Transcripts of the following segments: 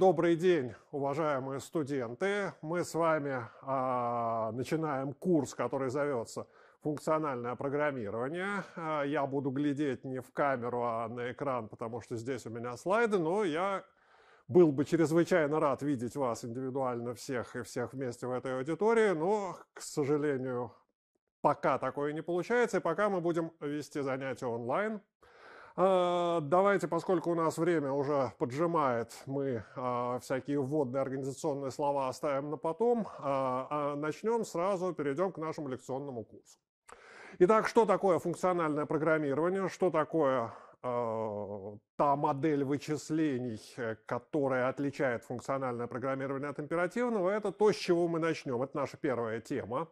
Добрый день, уважаемые студенты. Мы с вами э, начинаем курс, который зовется «Функциональное программирование». Э, я буду глядеть не в камеру, а на экран, потому что здесь у меня слайды, но я был бы чрезвычайно рад видеть вас индивидуально всех и всех вместе в этой аудитории, но, к сожалению, пока такое не получается, и пока мы будем вести занятия онлайн – а, давайте, поскольку у нас время уже поджимает, мы а, всякие вводные организационные слова оставим на потом. А, начнем сразу, перейдем к нашему лекционному курсу. Итак, что такое функциональное программирование, что такое та модель вычислений, которая отличает функциональное программирование от императивного, это то, с чего мы начнем. Это наша первая тема.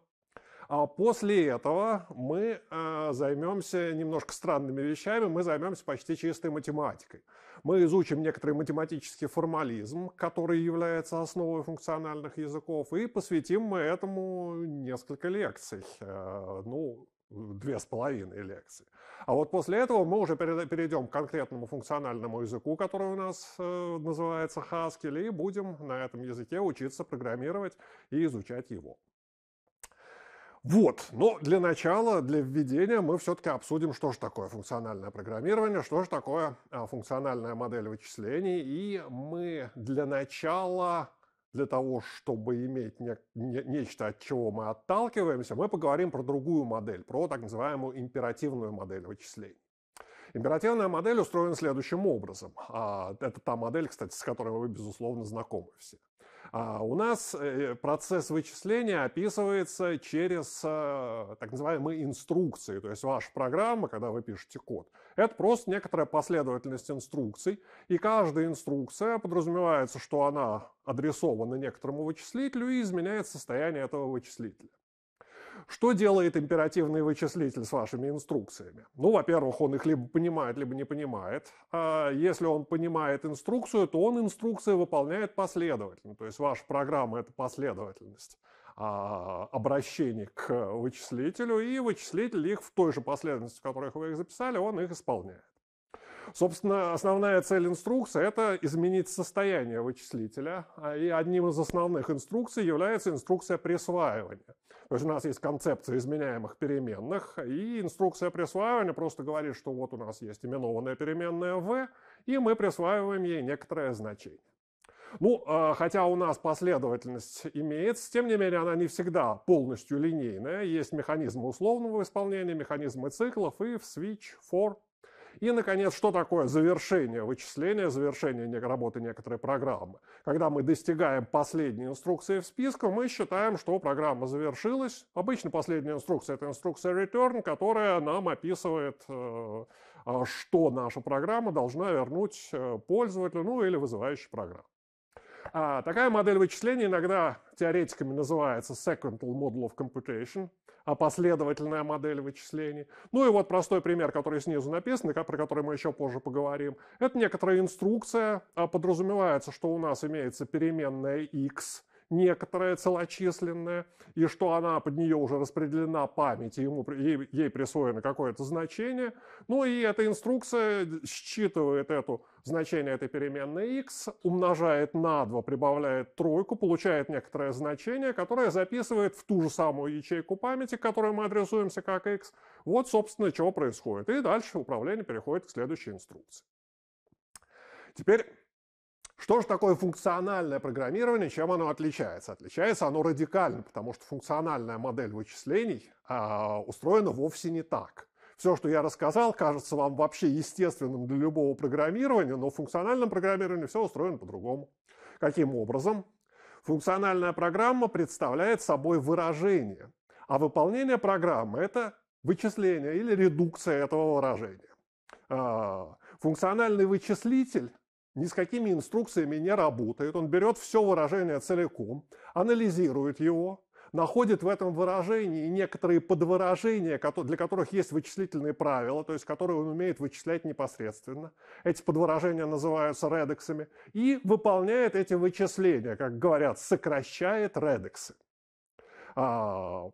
А после этого мы э, займемся немножко странными вещами, мы займемся почти чистой математикой. Мы изучим некоторый математический формализм, который является основой функциональных языков, и посвятим мы этому несколько лекций. Э, ну, две с половиной лекции. А вот после этого мы уже перейдем к конкретному функциональному языку, который у нас э, называется Haskell, и будем на этом языке учиться программировать и изучать его. Вот, но для начала, для введения мы все-таки обсудим, что же такое функциональное программирование, что же такое а, функциональная модель вычислений. И мы для начала, для того, чтобы иметь не, не, нечто, от чего мы отталкиваемся, мы поговорим про другую модель, про так называемую императивную модель вычислений. Императивная модель устроена следующим образом. А, это та модель, кстати, с которой вы, безусловно, знакомы все. А у нас э, процесс вычисления описывается через э, так называемые инструкции. То есть ваша программа, когда вы пишете код, это просто некоторая последовательность инструкций. И каждая инструкция подразумевается, что она адресована некоторому вычислителю и изменяет состояние этого вычислителя. Что делает императивный вычислитель с вашими инструкциями? Ну, во-первых, он их либо понимает, либо не понимает. А если он понимает инструкцию, то он инструкции выполняет последовательно. То есть ваша программа – это последовательность а, обращений к вычислителю, и вычислитель их в той же последовательности, в которой вы их записали, он их исполняет. Собственно, основная цель инструкции – это изменить состояние вычислителя. А, и одним из основных инструкций является инструкция присваивания. То есть у нас есть концепция изменяемых переменных, и инструкция присваивания просто говорит, что вот у нас есть именованная переменная v, и мы присваиваем ей некоторое значение. Ну, а, хотя у нас последовательность имеется, тем не менее она не всегда полностью линейная. Есть механизмы условного исполнения, механизмы циклов, и в switch, for, и, наконец, что такое завершение вычисления, завершение работы некоторой программы? Когда мы достигаем последней инструкции в списке, мы считаем, что программа завершилась. Обычно последняя инструкция – это инструкция return, которая нам описывает, э, а, что наша программа должна вернуть э, пользователю, ну или вызывающей программе. А, такая модель вычисления иногда теоретиками называется sequential Model of Computation, а последовательная модель вычислений. Ну и вот простой пример, который снизу написан, и про который мы еще позже поговорим. Это некоторая инструкция. А, подразумевается, что у нас имеется переменная x, некоторая целочисленная, и что она под нее уже распределена память, и ему, ей, ей присвоено какое-то значение. Ну и эта инструкция считывает это значение этой переменной x, умножает на 2, прибавляет тройку, получает некоторое значение, которое записывает в ту же самую ячейку памяти, к которой мы адресуемся как x. Вот, собственно, чего происходит. И дальше управление переходит к следующей инструкции. Теперь что же такое функциональное программирование, чем оно отличается? Отличается оно радикально, потому что функциональная модель вычислений э, устроена вовсе не так. Все, что я рассказал, кажется вам вообще естественным для любого программирования, но в функциональном программировании все устроено по-другому. Каким образом? Функциональная программа представляет собой выражение, а выполнение программы – это вычисление или редукция этого выражения. А, функциональный вычислитель ни с какими инструкциями не работает. Он берет все выражение целиком, анализирует его, находит в этом выражении некоторые подвыражения, для которых есть вычислительные правила, то есть которые он умеет вычислять непосредственно. Эти подвыражения называются редексами. И выполняет эти вычисления, как говорят, сокращает редексы. А,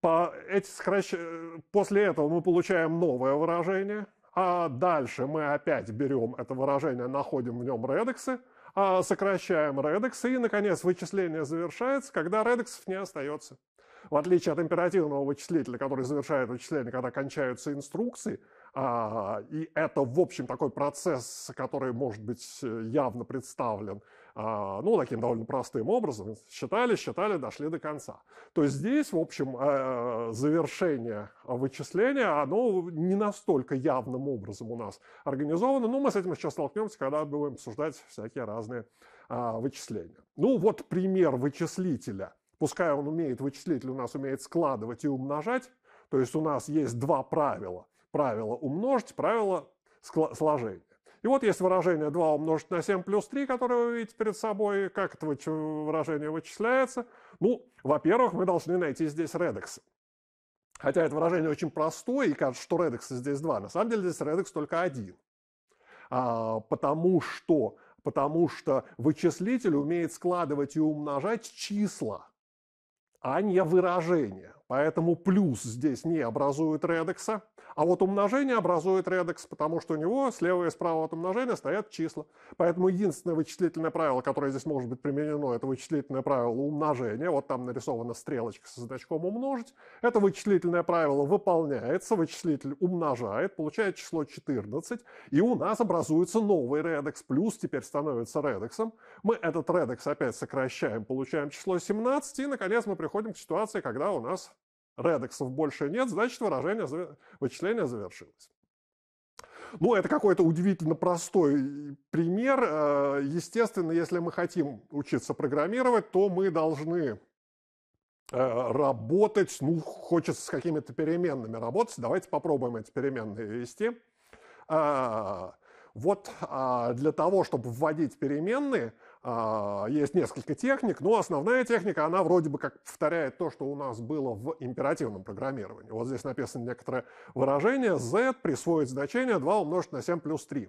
по, эти сокращ... Э, после этого мы получаем новое выражение – а дальше мы опять берем это выражение, находим в нем редексы, а, сокращаем редексы, и, наконец, вычисление завершается, когда редексов не остается. В отличие от императивного вычислителя, который завершает вычисление, когда кончаются инструкции, а, и это, в общем, такой процесс, который может быть э, явно представлен а, ну, таким довольно простым образом. Считали, считали, дошли до конца. То есть здесь, в общем, а, а, завершение вычисления, оно не настолько явным образом у нас организовано. Но мы с этим сейчас столкнемся, когда будем обсуждать всякие разные вычисления. Ну, вот пример вычислителя. Пускай он умеет, вычислитель у нас умеет складывать и умножать. То есть у нас есть два правила. Правило умножить, правило сложения. И вот есть выражение 2 умножить на 7 плюс 3, которое вы видите перед собой. Как это выражение вычисляется? Ну, во-первых, мы должны найти здесь редекс. Хотя это выражение очень простое, и кажется, что редекса здесь 2. На самом деле здесь редекс только один. А, потому что потому что вычислитель умеет складывать и умножать числа, а не выражения. Поэтому плюс здесь не образует редекса. А вот умножение образует редекс, потому что у него слева и справа от умножения стоят числа. Поэтому единственное вычислительное правило, которое здесь может быть применено, это вычислительное правило умножения. Вот там нарисована стрелочка со значком умножить. Это вычислительное правило выполняется, вычислитель умножает, получает число 14. И у нас образуется новый редекс. Плюс теперь становится редексом. Мы этот редекс опять сокращаем, получаем число 17. И, наконец, мы приходим к ситуации, когда у нас редексов больше нет, значит выражение, вычисления завершилось. Ну, это какой-то удивительно простой э, пример. Э, естественно, если мы хотим учиться программировать, то мы должны э, работать, ну, хочется с какими-то переменными работать. Давайте попробуем эти переменные ввести. А, вот а, для того, чтобы вводить переменные, а, есть несколько техник, но основная техника, она вроде бы как повторяет то, что у нас было в императивном программировании. Вот здесь написано некоторое выражение z присвоит значение 2 умножить на 7 плюс 3.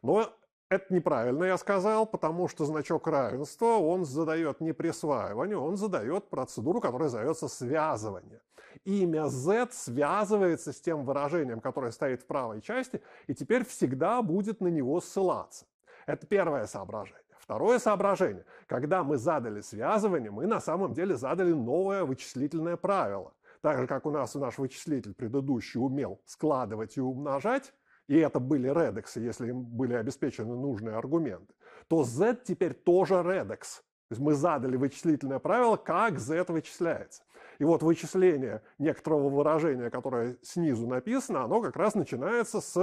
Но это неправильно я сказал, потому что значок равенства, он задает не присваивание, он задает процедуру, которая зовется связывание. Имя z связывается с тем выражением, которое стоит в правой части, и теперь всегда будет на него ссылаться. Это первое соображение. Второе соображение. Когда мы задали связывание, мы на самом деле задали новое вычислительное правило. Так же, как у нас наш вычислитель предыдущий умел складывать и умножать, и это были редексы, если им были обеспечены нужные аргументы, то z теперь тоже редекс. То есть мы задали вычислительное правило, как z вычисляется. И вот вычисление некоторого выражения, которое снизу написано, оно как раз начинается с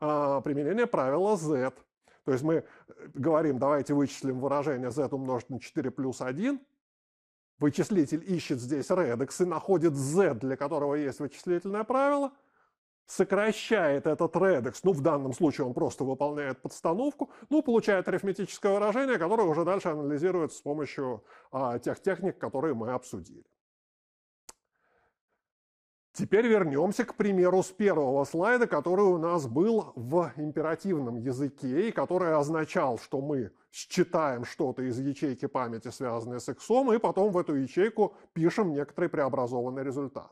э, применения правила z. То есть мы э, говорим, давайте вычислим выражение z умножить на 4 плюс 1. Вычислитель ищет здесь редекс и находит z, для которого есть вычислительное правило, сокращает этот редекс, ну в данном случае он просто выполняет подстановку, ну получает арифметическое выражение, которое уже дальше анализируется с помощью а, тех техник, которые мы обсудили. Теперь вернемся к примеру с первого слайда, который у нас был в императивном языке и который означал, что мы считаем что-то из ячейки памяти, связанное с x, и потом в эту ячейку пишем некоторый преобразованный результат.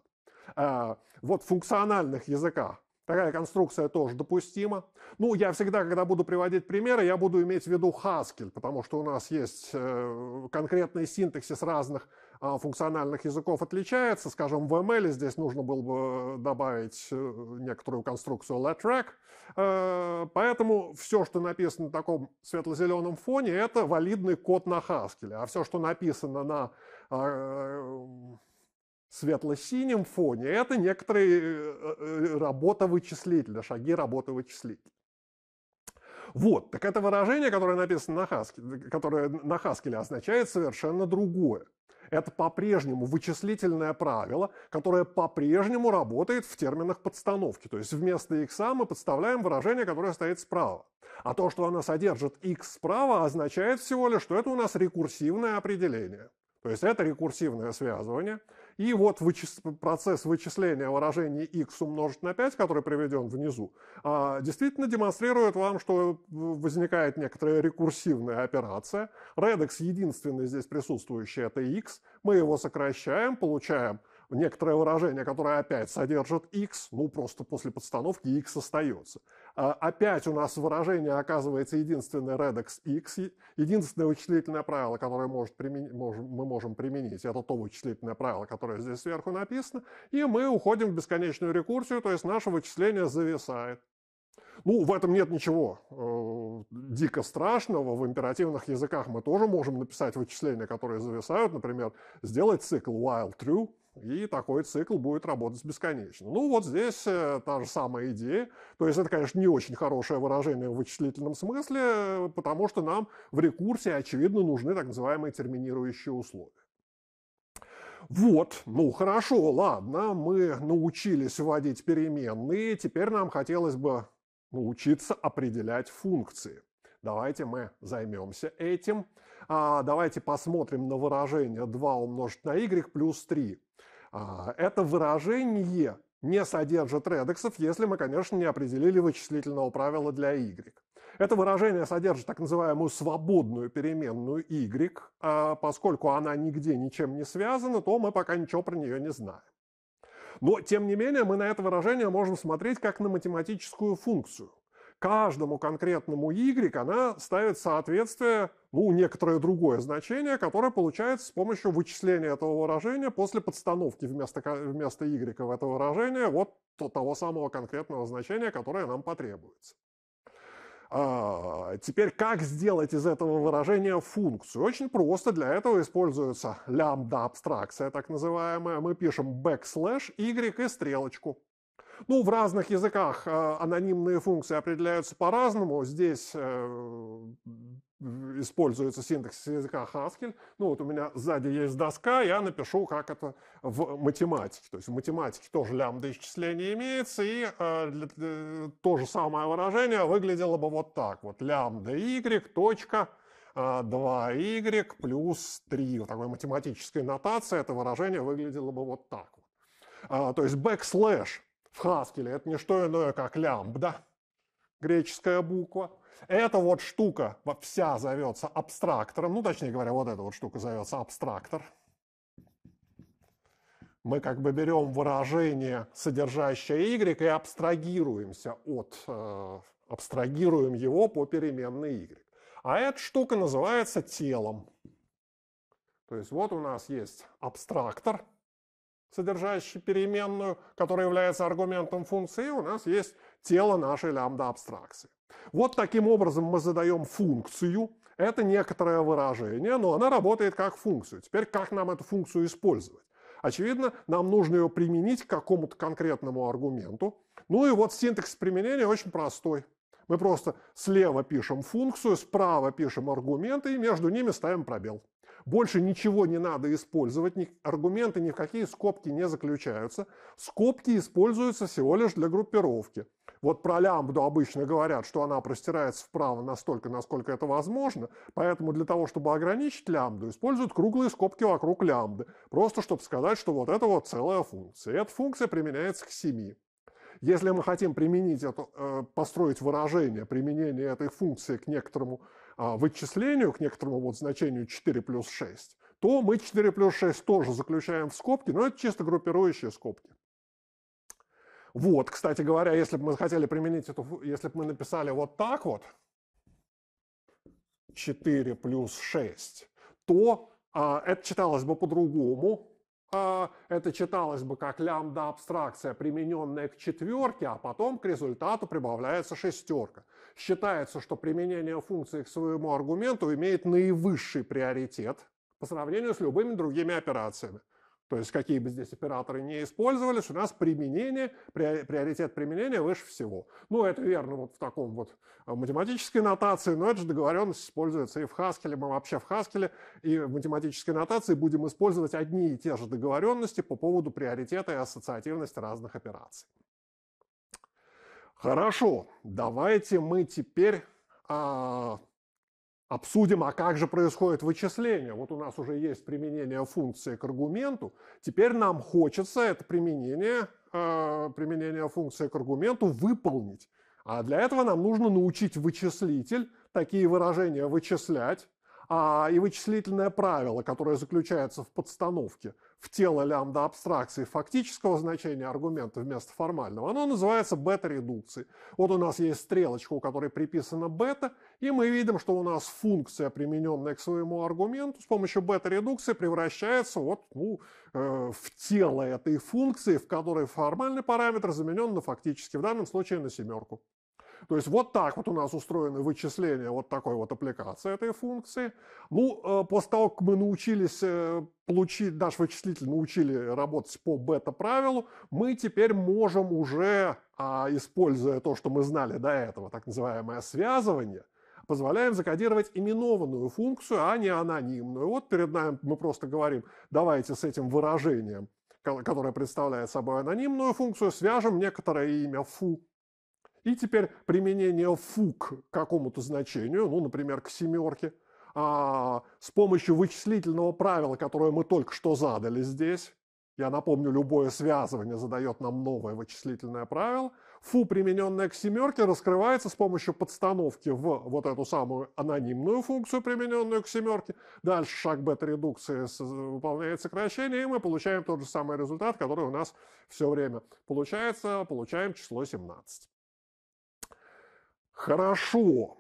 А, вот в функциональных языках такая конструкция тоже допустима. Ну, я всегда, когда буду приводить примеры, я буду иметь в виду Haskell, потому что у нас есть э, конкретные синтаксис разных Э, функциональных языков отличается. Скажем, в ML здесь нужно было бы э, добавить э, некоторую конструкцию LaTrack. Поэтому все, что написано на таком светло-зеленом фоне, это валидный код на Haskell. А все, что написано на светло-синем фоне, это некоторые работа вычислителя, шаги работы вычислителя. Вот, так это выражение, которое написано на Хаскеле, которое на Хаскеле означает совершенно другое. Это по-прежнему вычислительное правило, которое по-прежнему работает в терминах подстановки. То есть вместо x мы подставляем выражение, которое стоит справа. А то, что оно содержит x справа, означает всего лишь, что это у нас рекурсивное определение. То есть это рекурсивное связывание, и вот вычис... процесс вычисления выражения x умножить на 5, который приведен внизу, а, действительно демонстрирует вам, что возникает некоторая рекурсивная операция. Redex единственный здесь присутствующий это x. Мы его сокращаем, получаем некоторое выражение, которое опять содержит x, ну просто после подстановки x остается. А, опять у нас выражение оказывается единственный redex x. Единственное вычислительное правило, которое может примен... можем, мы можем применить, это то вычислительное правило, которое здесь сверху написано. И мы уходим в бесконечную рекурсию, то есть наше вычисление зависает. Ну, в этом нет ничего э, дико страшного. В императивных языках мы тоже можем написать вычисления, которые зависают. Например, сделать цикл while true, и такой цикл будет работать бесконечно. Ну, вот здесь э, та же самая идея. То есть это, конечно, не очень хорошее выражение в вычислительном смысле, э, потому что нам в рекурсии, очевидно, нужны так называемые терминирующие условия. Вот, ну хорошо, ладно, мы научились вводить переменные, теперь нам хотелось бы научиться определять функции. Давайте мы займемся этим. А, давайте посмотрим на выражение 2 умножить на y плюс 3. А, это выражение не содержит редексов, если мы, конечно, не определили вычислительного правила для y. Это выражение содержит так называемую свободную переменную y, а поскольку она нигде ничем не связана, то мы пока ничего про нее не знаем. Но, тем не менее, мы на это выражение можем смотреть как на математическую функцию. Каждому конкретному y она ставит соответствие ну, некоторое другое значение, которое получается с помощью вычисления этого выражения после подстановки вместо, вместо y в это выражение вот того самого конкретного значения, которое нам потребуется. А, теперь, как сделать из этого выражения функцию? Очень просто. Для этого используется лямбда-абстракция, так называемая. Мы пишем backslash y и стрелочку. Ну, в разных языках а, анонимные функции определяются по-разному. Здесь э, используется синтаксис языка Haskell. Ну вот у меня сзади есть доска, я напишу, как это в математике. То есть в математике тоже лямбда исчисления имеется, и э, для, для, то же самое выражение выглядело бы вот так. Вот лямбда y точка 2y э, плюс 3. В такой математической нотации это выражение выглядело бы вот так. Вот. А, то есть backslash в Haskell это не что иное, как лямбда, греческая буква. Эта вот штука вся зовется абстрактором, ну, точнее говоря, вот эта вот штука зовется абстрактор. Мы как бы берем выражение, содержащее y, и абстрагируемся от, э, абстрагируем его по переменной y. А эта штука называется телом. То есть вот у нас есть абстрактор, содержащий переменную, который является аргументом функции, и у нас есть тело нашей лямбда-абстракции. Вот таким образом мы задаем функцию. Это некоторое выражение, но она работает как функцию. Теперь как нам эту функцию использовать? Очевидно, нам нужно ее применить к какому-то конкретному аргументу. Ну и вот синтекс применения очень простой. Мы просто слева пишем функцию, справа пишем аргументы и между ними ставим пробел. Больше ничего не надо использовать, ни, аргументы ни в какие скобки не заключаются. Скобки используются всего лишь для группировки. Вот про лямбду обычно говорят, что она простирается вправо настолько, насколько это возможно, поэтому для того, чтобы ограничить лямбду, используют круглые скобки вокруг лямбды, просто чтобы сказать, что вот это вот целая функция. эта функция применяется к 7. Если мы хотим применить это, э, построить выражение применения этой функции к некоторому а, вычислению к некоторому вот значению 4 плюс 6, то мы 4 плюс 6 тоже заключаем в скобки, но это чисто группирующие скобки. Вот, кстати говоря, если бы мы хотели применить эту, если бы мы написали вот так вот, 4 плюс 6, то а, это читалось бы по-другому. А, это читалось бы как лямбда-абстракция, примененная к четверке, а потом к результату прибавляется шестерка. Считается, что применение функции к своему аргументу имеет наивысший приоритет по сравнению с любыми другими операциями. То есть какие бы здесь операторы не использовались, у нас применение, приоритет применения выше всего. Ну, это верно вот в таком вот э, математической нотации, но это же договоренность используется и в Хаскеле, мы вообще в Хаскеле и в математической нотации будем использовать одни и те же договоренности по поводу приоритета и ассоциативности разных операций. Хорошо, давайте мы теперь а, обсудим, а как же происходит вычисление. Вот у нас уже есть применение функции к аргументу. Теперь нам хочется это применение, а, применение функции к аргументу выполнить. А для этого нам нужно научить вычислитель такие выражения вычислять, а, и вычислительное правило, которое заключается в подстановке – в тело лямбда-абстракции фактического значения аргумента вместо формального, оно называется бета-редукцией. Вот у нас есть стрелочка, у которой приписана бета, и мы видим, что у нас функция, примененная к своему аргументу, с помощью бета-редукции превращается вот, ну, э, в тело этой функции, в которой формальный параметр заменен на фактический, в данном случае на семерку. То есть вот так вот у нас устроены вычисления, вот такой вот аппликации этой функции. Ну, э, после того, как мы научились э, получить, наш вычислитель научили работать по бета-правилу, мы теперь можем уже, а, используя то, что мы знали до этого, так называемое связывание, позволяем закодировать именованную функцию, а не анонимную. Вот перед нами мы просто говорим, давайте с этим выражением, которое представляет собой анонимную функцию, свяжем некоторое имя фу. И теперь применение фук к какому-то значению, ну, например, к семерке, а, с помощью вычислительного правила, которое мы только что задали здесь, я напомню, любое связывание задает нам новое вычислительное правило. Фу, примененное к семерке, раскрывается с помощью подстановки в вот эту самую анонимную функцию, примененную к семерке. Дальше шаг бета-редукции выполняет сокращение, и мы получаем тот же самый результат, который у нас все время получается. Получаем число 17. Хорошо.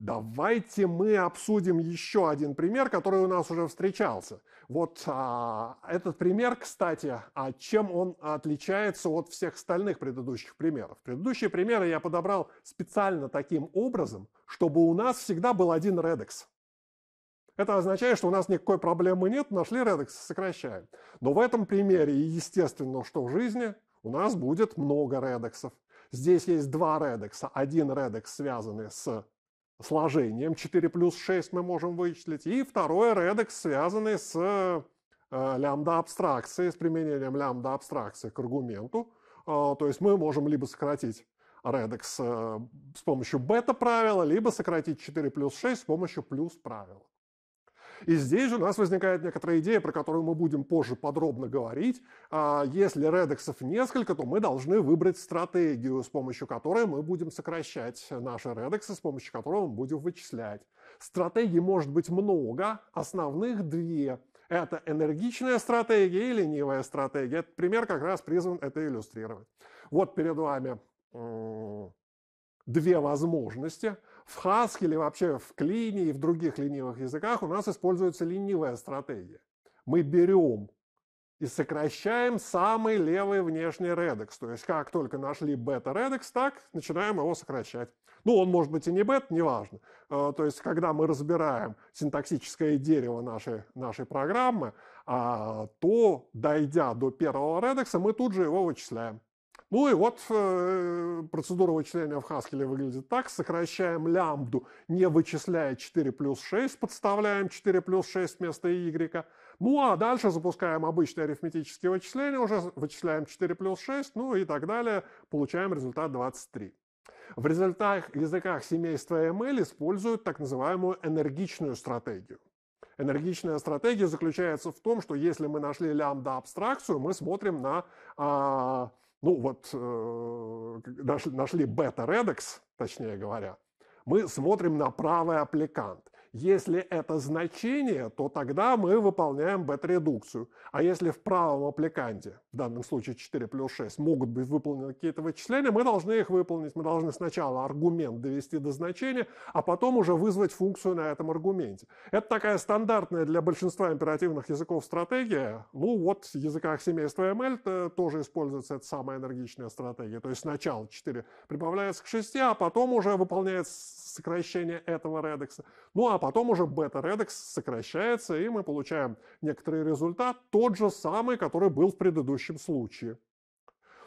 Давайте мы обсудим еще один пример, который у нас уже встречался. Вот а, этот пример, кстати, а чем он отличается от всех остальных предыдущих примеров? Предыдущие примеры я подобрал специально таким образом, чтобы у нас всегда был один редекс. Это означает, что у нас никакой проблемы нет, нашли редекс, сокращаем. Но в этом примере, естественно, что в жизни у нас будет много редексов. Здесь есть два редекса. Один редекс, связанный с сложением 4 плюс 6 мы можем вычислить, и второй редекс, связанный с э, лямбда-абстракцией, с применением лямбда-абстракции к аргументу. А, то есть мы можем либо сократить редекс э, с помощью бета-правила, либо сократить 4 плюс 6 с помощью плюс-правила. И здесь же у нас возникает некоторая идея, про которую мы будем позже подробно говорить. А, если редексов несколько, то мы должны выбрать стратегию, с помощью которой мы будем сокращать наши редексы, с помощью которого мы будем вычислять. Стратегий может быть много, основных две. Это энергичная стратегия и ленивая стратегия. Этот пример как раз призван это иллюстрировать. Вот перед вами две возможности – в Haskell, вообще в Клине и в других ленивых языках у нас используется ленивая стратегия. Мы берем и сокращаем самый левый внешний редекс. То есть как только нашли бета-редекс, так начинаем его сокращать. Ну, он может быть и не бет, неважно. А, то есть когда мы разбираем синтаксическое дерево нашей, нашей программы, а, то, дойдя до первого редекса, мы тут же его вычисляем. Ну и вот э, процедура вычисления в Haskell выглядит так. Сокращаем лямбду, не вычисляя 4 плюс 6, подставляем 4 плюс 6 вместо y. Ну а дальше запускаем обычные арифметические вычисления, уже вычисляем 4 плюс 6, ну и так далее. Получаем результат 23. В результатах языках семейства ML используют так называемую энергичную стратегию. Энергичная стратегия заключается в том, что если мы нашли лямбда-абстракцию, мы смотрим на... Э, ну вот э, нашли, нашли бета-редекс, точнее говоря, мы смотрим на правый аппликант. Если это значение, то тогда мы выполняем бет-редукцию. А если в правом аппликанте, в данном случае 4 плюс 6, могут быть выполнены какие-то вычисления, мы должны их выполнить. Мы должны сначала аргумент довести до значения, а потом уже вызвать функцию на этом аргументе. Это такая стандартная для большинства императивных языков стратегия. Ну вот в языках семейства ML -то э, тоже используется эта самая энергичная стратегия. То есть сначала 4 прибавляется к 6, а потом уже выполняется сокращение этого редекса. Ну а потом уже бета-редекс сокращается, и мы получаем некоторый результат, тот же самый, который был в предыдущем случае.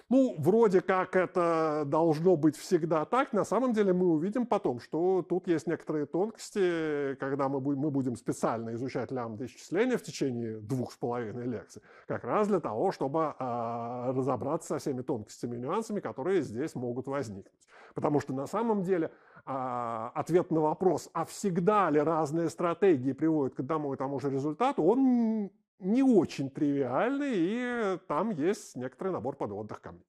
Ну, вроде как это должно быть всегда так, на самом деле мы увидим потом, что тут есть некоторые тонкости, когда мы, будем, мы будем специально изучать лямбда-исчисления в течение двух с половиной лекций, как раз для того, чтобы э, разобраться со всеми тонкостями и нюансами, которые здесь могут возникнуть. Потому что на самом деле а, ответ на вопрос, а всегда ли разные стратегии приводят к одному и тому же результату, он не очень тривиальный, и там есть некоторый набор подводных камней.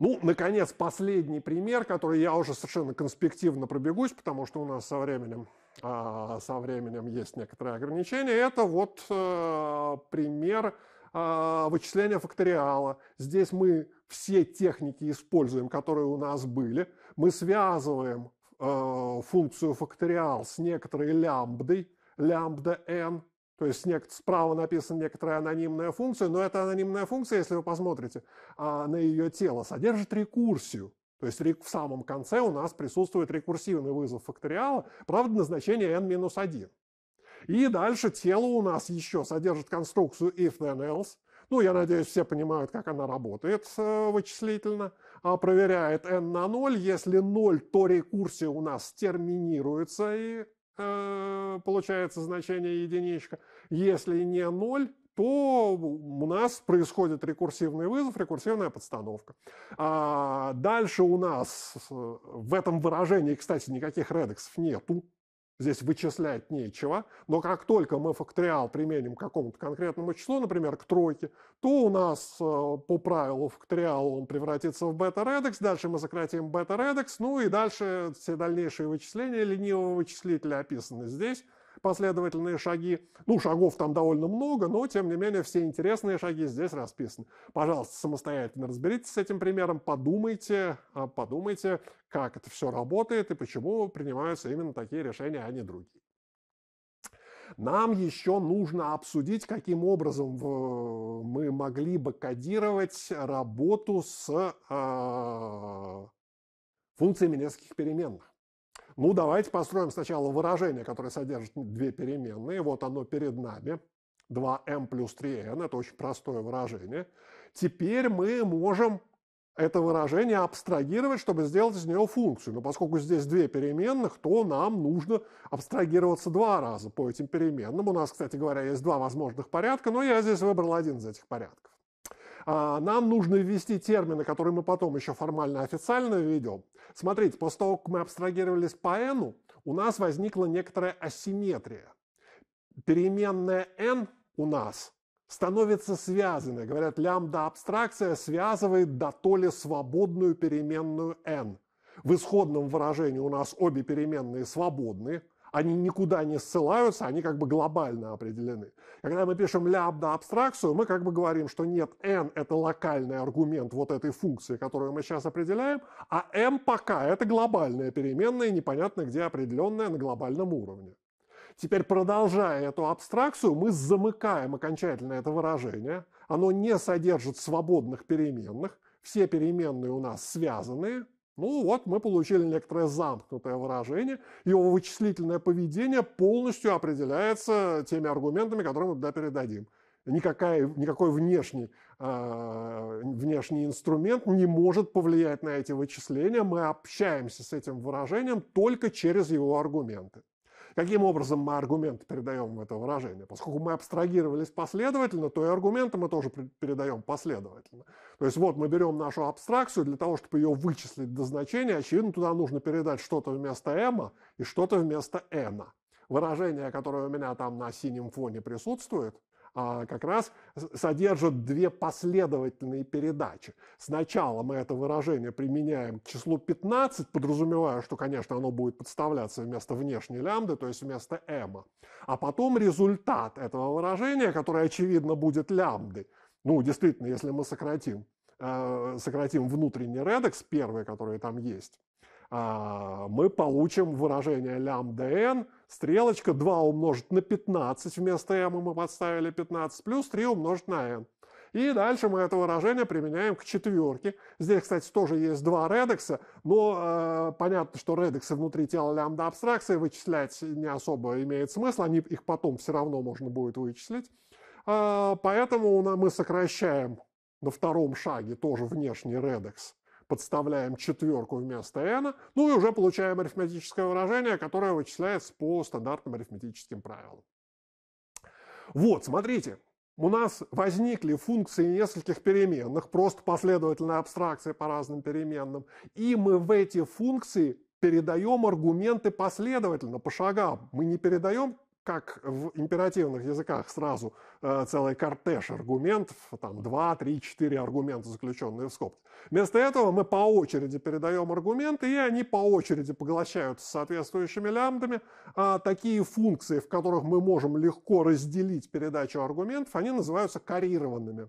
Ну, наконец, последний пример, который я уже совершенно конспективно пробегусь, потому что у нас со временем, а, со временем есть некоторые ограничения. Это вот э, пример а, вычисления факториала. Здесь мы все техники используем, которые у нас были. Мы связываем э, функцию факториал с некоторой лямбдой, лямбда n, то есть справа написана некоторая анонимная функция, но эта анонимная функция, если вы посмотрите а, на ее тело, содержит рекурсию. То есть в самом конце у нас присутствует рекурсивный вызов факториала, правда, на значение n-1. И дальше тело у нас еще содержит конструкцию if-then-else, ну, я надеюсь, все понимают, как она работает э, вычислительно. А, проверяет n на 0. Если 0, то рекурсия у нас терминируется и э, получается значение единичка. Если не 0, то у нас происходит рекурсивный вызов, рекурсивная подстановка. А дальше у нас э, в этом выражении, кстати, никаких редексов нету. Здесь вычислять нечего, но как только мы факториал применим к какому-то конкретному числу, например, к тройке, то у нас э, по правилу факториал он превратится в бета-редекс, дальше мы сократим бета-редекс, ну и дальше все дальнейшие вычисления ленивого вычислителя описаны здесь последовательные шаги. Ну, шагов там довольно много, но, тем не менее, все интересные шаги здесь расписаны. Пожалуйста, самостоятельно разберитесь с этим примером, подумайте, а, подумайте, как это все работает и почему принимаются именно такие решения, а не другие. Нам еще нужно обсудить, каким образом мы могли бы кодировать работу с а, функциями нескольких переменных. Ну, давайте построим сначала выражение, которое содержит две переменные. Вот оно перед нами. 2m плюс 3n – это очень простое выражение. Теперь мы можем это выражение абстрагировать, чтобы сделать из него функцию. Но поскольку здесь две переменных, то нам нужно абстрагироваться два раза по этим переменным. У нас, кстати говоря, есть два возможных порядка, но я здесь выбрал один из этих порядков. А, нам нужно ввести термины, которые мы потом еще формально официально введем. Смотрите, после того, как мы абстрагировались по n, у нас возникла некоторая асимметрия. Переменная n у нас становится связанной. Говорят, лямбда-абстракция связывает до толи свободную переменную n. В исходном выражении у нас обе переменные свободны, они никуда не ссылаются, они как бы глобально определены. Когда мы пишем лямбда-абстракцию, мы как бы говорим, что нет, n – это локальный аргумент вот этой функции, которую мы сейчас определяем, а m пока – это глобальная переменная, непонятно где определенная на глобальном уровне. Теперь, продолжая эту абстракцию, мы замыкаем окончательно это выражение. Оно не содержит свободных переменных. Все переменные у нас связанные – ну вот мы получили некоторое замкнутое выражение. Его вычислительное поведение полностью определяется теми аргументами, которые мы туда передадим. Никакая, никакой внешний, э, внешний инструмент не может повлиять на эти вычисления. Мы общаемся с этим выражением только через его аргументы. Каким образом мы аргумент передаем в это выражение? Поскольку мы абстрагировались последовательно, то и аргументы мы тоже передаем последовательно. То есть вот мы берем нашу абстракцию, для того, чтобы ее вычислить до значения, очевидно, туда нужно передать что-то вместо m и что-то вместо n. Выражение, которое у меня там на синем фоне присутствует, а, как раз содержит две последовательные передачи. Сначала мы это выражение применяем к числу 15, подразумевая, что, конечно, оно будет подставляться вместо внешней лямбды, то есть вместо m. А потом результат этого выражения, которое, очевидно, будет лямбдой, ну, действительно, если мы сократим, э, сократим внутренний редекс, первый, который там есть, а, мы получим выражение лямбда n, стрелочка 2 умножить на 15, вместо m эм, мы подставили 15, плюс 3 умножить на n. И дальше мы это выражение применяем к четверке. Здесь, кстати, тоже есть два редекса, но э, понятно, что редексы внутри тела лямбда абстракции вычислять не особо имеет смысл, они, их потом все равно можно будет вычислить. Э, поэтому мы сокращаем на втором шаге тоже внешний редекс подставляем четверку вместо n, ну и уже получаем арифметическое выражение, которое вычисляется по стандартным арифметическим правилам. Вот, смотрите, у нас возникли функции нескольких переменных, просто последовательная абстракция по разным переменным, и мы в эти функции передаем аргументы последовательно, по шагам. Мы не передаем как в императивных языках сразу э, целый кортеж аргументов, там два, три, четыре аргумента, заключенные в скобки. Вместо этого мы по очереди передаем аргументы, и они по очереди поглощаются соответствующими лямбдами. А такие функции, в которых мы можем легко разделить передачу аргументов, они называются карированными.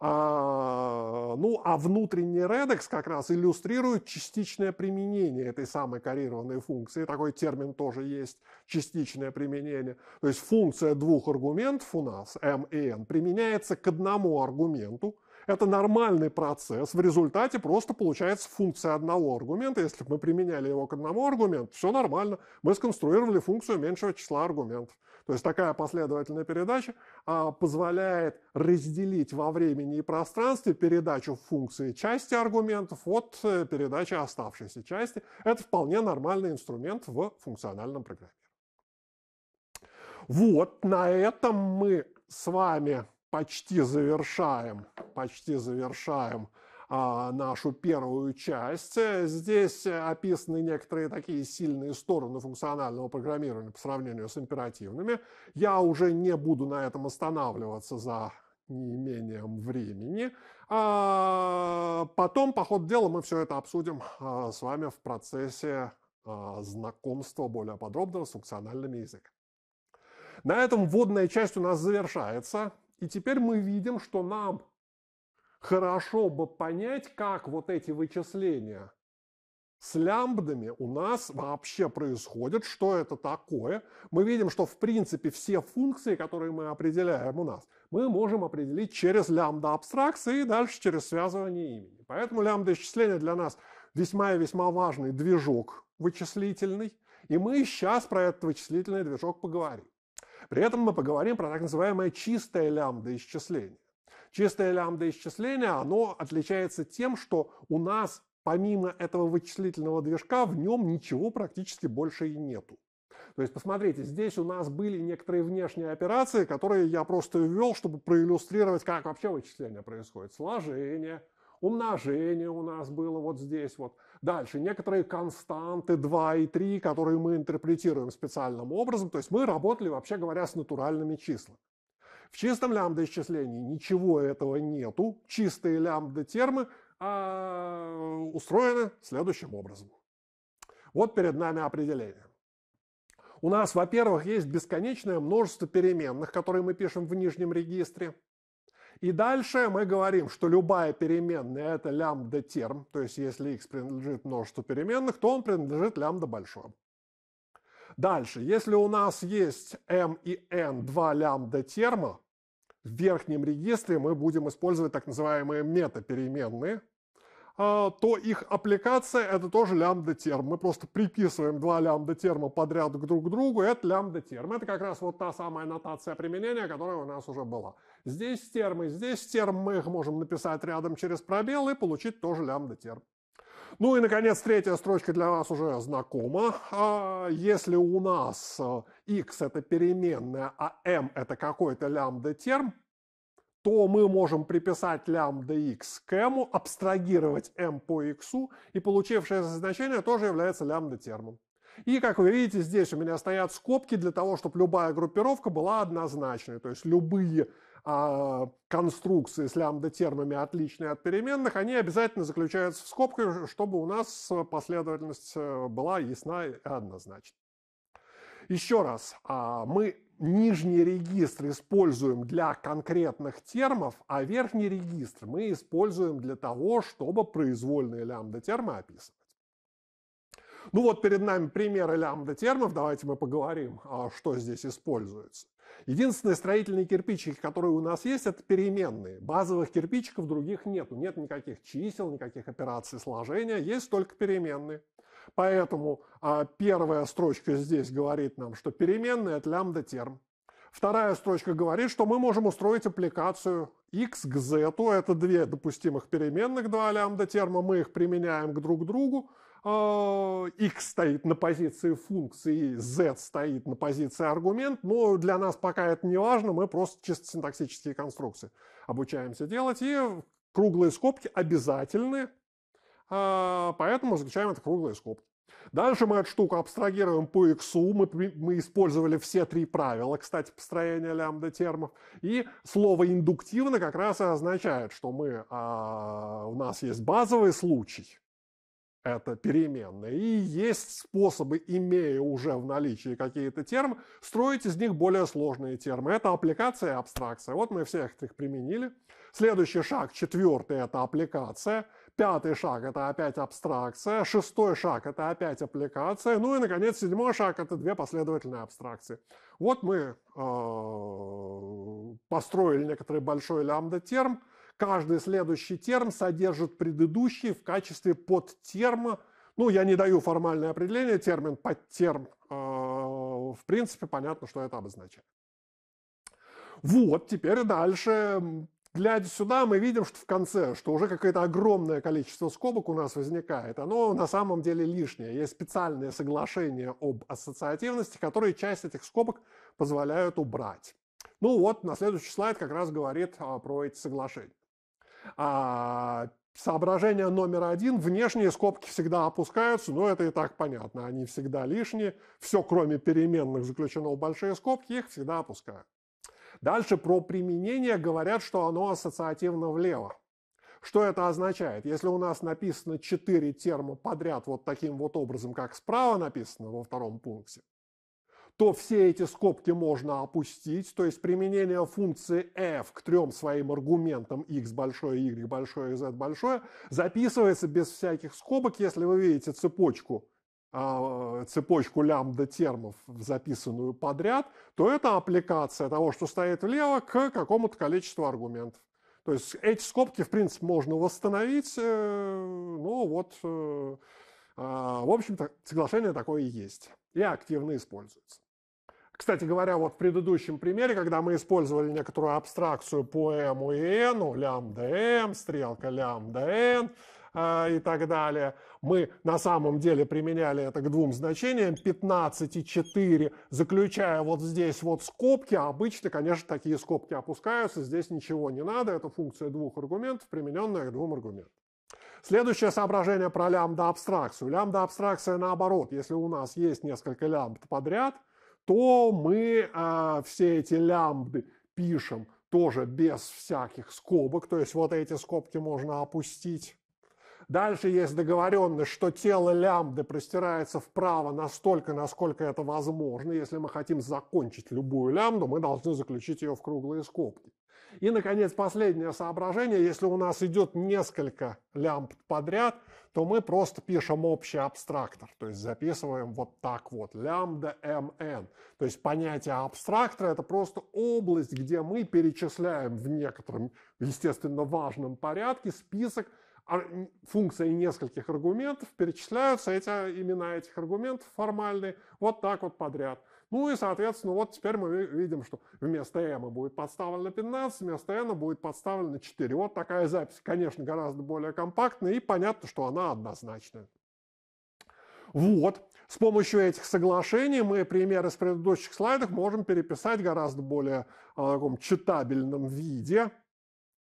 А, ну, а внутренний Redux как раз иллюстрирует частичное применение этой самой коррированной функции. Такой термин тоже есть, частичное применение. То есть функция двух аргументов у нас, m и n, применяется к одному аргументу, это нормальный процесс. В результате просто получается функция одного аргумента. Если бы мы применяли его к одному аргументу, все нормально. Мы сконструировали функцию меньшего числа аргументов. То есть такая последовательная передача а, позволяет разделить во времени и пространстве передачу функции части аргументов от э, передачи оставшейся части. Это вполне нормальный инструмент в функциональном программе. Вот на этом мы с вами почти завершаем, почти завершаем а, нашу первую часть. Здесь описаны некоторые такие сильные стороны функционального программирования по сравнению с императивными. Я уже не буду на этом останавливаться за неимением времени. А потом, по ходу дела, мы все это обсудим а, с вами в процессе а, знакомства более подробно с функциональными языками. На этом вводная часть у нас завершается. И теперь мы видим, что нам хорошо бы понять, как вот эти вычисления с лямбдами у нас вообще происходят, что это такое. Мы видим, что в принципе все функции, которые мы определяем у нас, мы можем определить через лямбда абстракции и дальше через связывание имени. Поэтому лямбда исчисления для нас весьма и весьма важный движок вычислительный. И мы сейчас про этот вычислительный движок поговорим. При этом мы поговорим про так называемое чистое лямбда исчисление. Чистое лямбда исчисление, оно отличается тем, что у нас помимо этого вычислительного движка в нем ничего практически больше и нету. То есть, посмотрите, здесь у нас были некоторые внешние операции, которые я просто ввел, чтобы проиллюстрировать, как вообще вычисление происходит. Сложение, Умножение у нас было вот здесь вот. Дальше некоторые константы 2 и 3, которые мы интерпретируем специальным образом. То есть мы работали, вообще говоря, с натуральными числами. В чистом лямбда-исчислении ничего этого нету. Чистые лямбда-термы а, устроены следующим образом. Вот перед нами определение. У нас, во-первых, есть бесконечное множество переменных, которые мы пишем в нижнем регистре. И дальше мы говорим, что любая переменная – это лямбда терм, то есть если x принадлежит множеству переменных, то он принадлежит лямбда большому. Дальше, если у нас есть m и n, два лямбда терма, в верхнем регистре мы будем использовать так называемые метапеременные, а, то их аппликация – это тоже лямбда-терм. Мы просто приписываем два лямбда-терма подряд друг к другу, это лямбда-терм. Это как раз вот та самая нотация применения, которая у нас уже была. Здесь термы, здесь терм мы их можем написать рядом через пробел и получить тоже лямбда терм. Ну и, наконец, третья строчка для вас уже знакома. А, если у нас x э, – это переменная, а m – это какой-то лямбда-терм, то мы можем приписать лямбда x к m, абстрагировать m по x, и получившееся значение тоже является лямбда-термом. И, как вы видите, здесь у меня стоят скобки для того, чтобы любая группировка была однозначной. То есть любые а, конструкции с лямбда-термами, отличные от переменных, они обязательно заключаются в скобках, чтобы у нас э, последовательность э, была ясна и однозначна. Еще раз, а, мы нижний регистр используем для конкретных термов, а верхний регистр мы используем для того, чтобы произвольные лямбда-термы описывать. Ну вот перед нами примеры лямбда-термов. Давайте мы поговорим, а, что здесь используется. Единственные строительные кирпичики, которые у нас есть, это переменные. Базовых кирпичиков других нет. Нет никаких чисел, никаких операций сложения, есть только переменные. Поэтому а, первая строчка здесь говорит нам, что переменные это лямбда-терм. Вторая строчка говорит, что мы можем устроить аппликацию x к z. Это две допустимых переменных, два лямбда терма. Мы их применяем к друг другу x а, стоит на позиции функции, z стоит на позиции аргумент, но для нас пока это не важно, мы просто чисто синтаксические конструкции обучаемся делать, и круглые скобки обязательны, а, поэтому заключаем это круглые скобки. Дальше мы эту штуку абстрагируем по x, мы, мы использовали все три правила, кстати, построения лямбда-термов, и слово «индуктивно» как раз и означает, что мы, а, у нас есть базовый случай, это переменная И есть способы, имея уже в наличии какие-то термы, строить из них более сложные термы. Это аппликация и абстракция. Вот мы всех их применили. Следующий шаг, четвертый, это аппликация. Пятый шаг – это опять абстракция. Шестой шаг – это опять аппликация. Ну и, наконец, седьмой шаг – это две последовательные абстракции. Вот мы э, построили некоторый большой лямбда-терм, каждый следующий терм содержит предыдущий в качестве подтерма. Ну, я не даю формальное определение, термин подтерм. Э, в принципе, понятно, что это обозначает. Вот, теперь дальше глядя сюда, мы видим, что в конце, что уже какое-то огромное количество скобок у нас возникает. Оно на самом деле лишнее. Есть специальные соглашения об ассоциативности, которые часть этих скобок позволяют убрать. Ну вот, на следующий слайд как раз говорит а, про эти соглашения. А соображение номер один, внешние скобки всегда опускаются, но это и так понятно, они всегда лишние. Все, кроме переменных, заключено в большие скобки, их всегда опускают. Дальше про применение говорят, что оно ассоциативно влево. Что это означает? Если у нас написано 4 терма подряд вот таким вот образом, как справа написано во втором пункте, то все эти скобки можно опустить, то есть применение функции f к трем своим аргументам x большое, y большое, z большое записывается без всяких скобок, если вы видите цепочку а, цепочку лямбда термов, записанную подряд, то это аппликация того, что стоит влево, к какому-то количеству аргументов. То есть эти скобки, в принципе, можно восстановить. Э, ну вот, э, а, в общем-то, соглашение такое и есть. И активно используется. Кстати говоря, вот в предыдущем примере, когда мы использовали некоторую абстракцию по m и n, ну, лямбда m, стрелка лямбда n э, и так далее, мы на самом деле применяли это к двум значениям, 15 и 4, заключая вот здесь вот скобки, обычно, конечно, такие скобки опускаются, здесь ничего не надо, это функция двух аргументов, примененная к двум аргументам. Следующее соображение про лямбда-абстракцию. Лямбда-абстракция наоборот, если у нас есть несколько лямбд подряд – то мы э, все эти лямбды пишем тоже без всяких скобок, то есть вот эти скобки можно опустить. Дальше есть договоренность, что тело лямбды простирается вправо настолько, насколько это возможно. Если мы хотим закончить любую лямбду, мы должны заключить ее в круглые скобки. И, наконец, последнее соображение. Если у нас идет несколько лямбд подряд, то мы просто пишем общий абстрактор. То есть записываем вот так вот. Лямбда mn. То есть понятие абстрактора – это просто область, где мы перечисляем в некотором, естественно, важном порядке список а, функции нескольких аргументов, перечисляются эти имена этих аргументов формальные вот так вот подряд. Ну и, соответственно, вот теперь мы видим, что вместо m будет подставлено 15, вместо n будет подставлено 4. Вот такая запись, конечно, гораздо более компактная, и понятно, что она однозначная. Вот. С помощью этих соглашений мы примеры с предыдущих слайдов можем переписать гораздо более а, таком читабельном виде.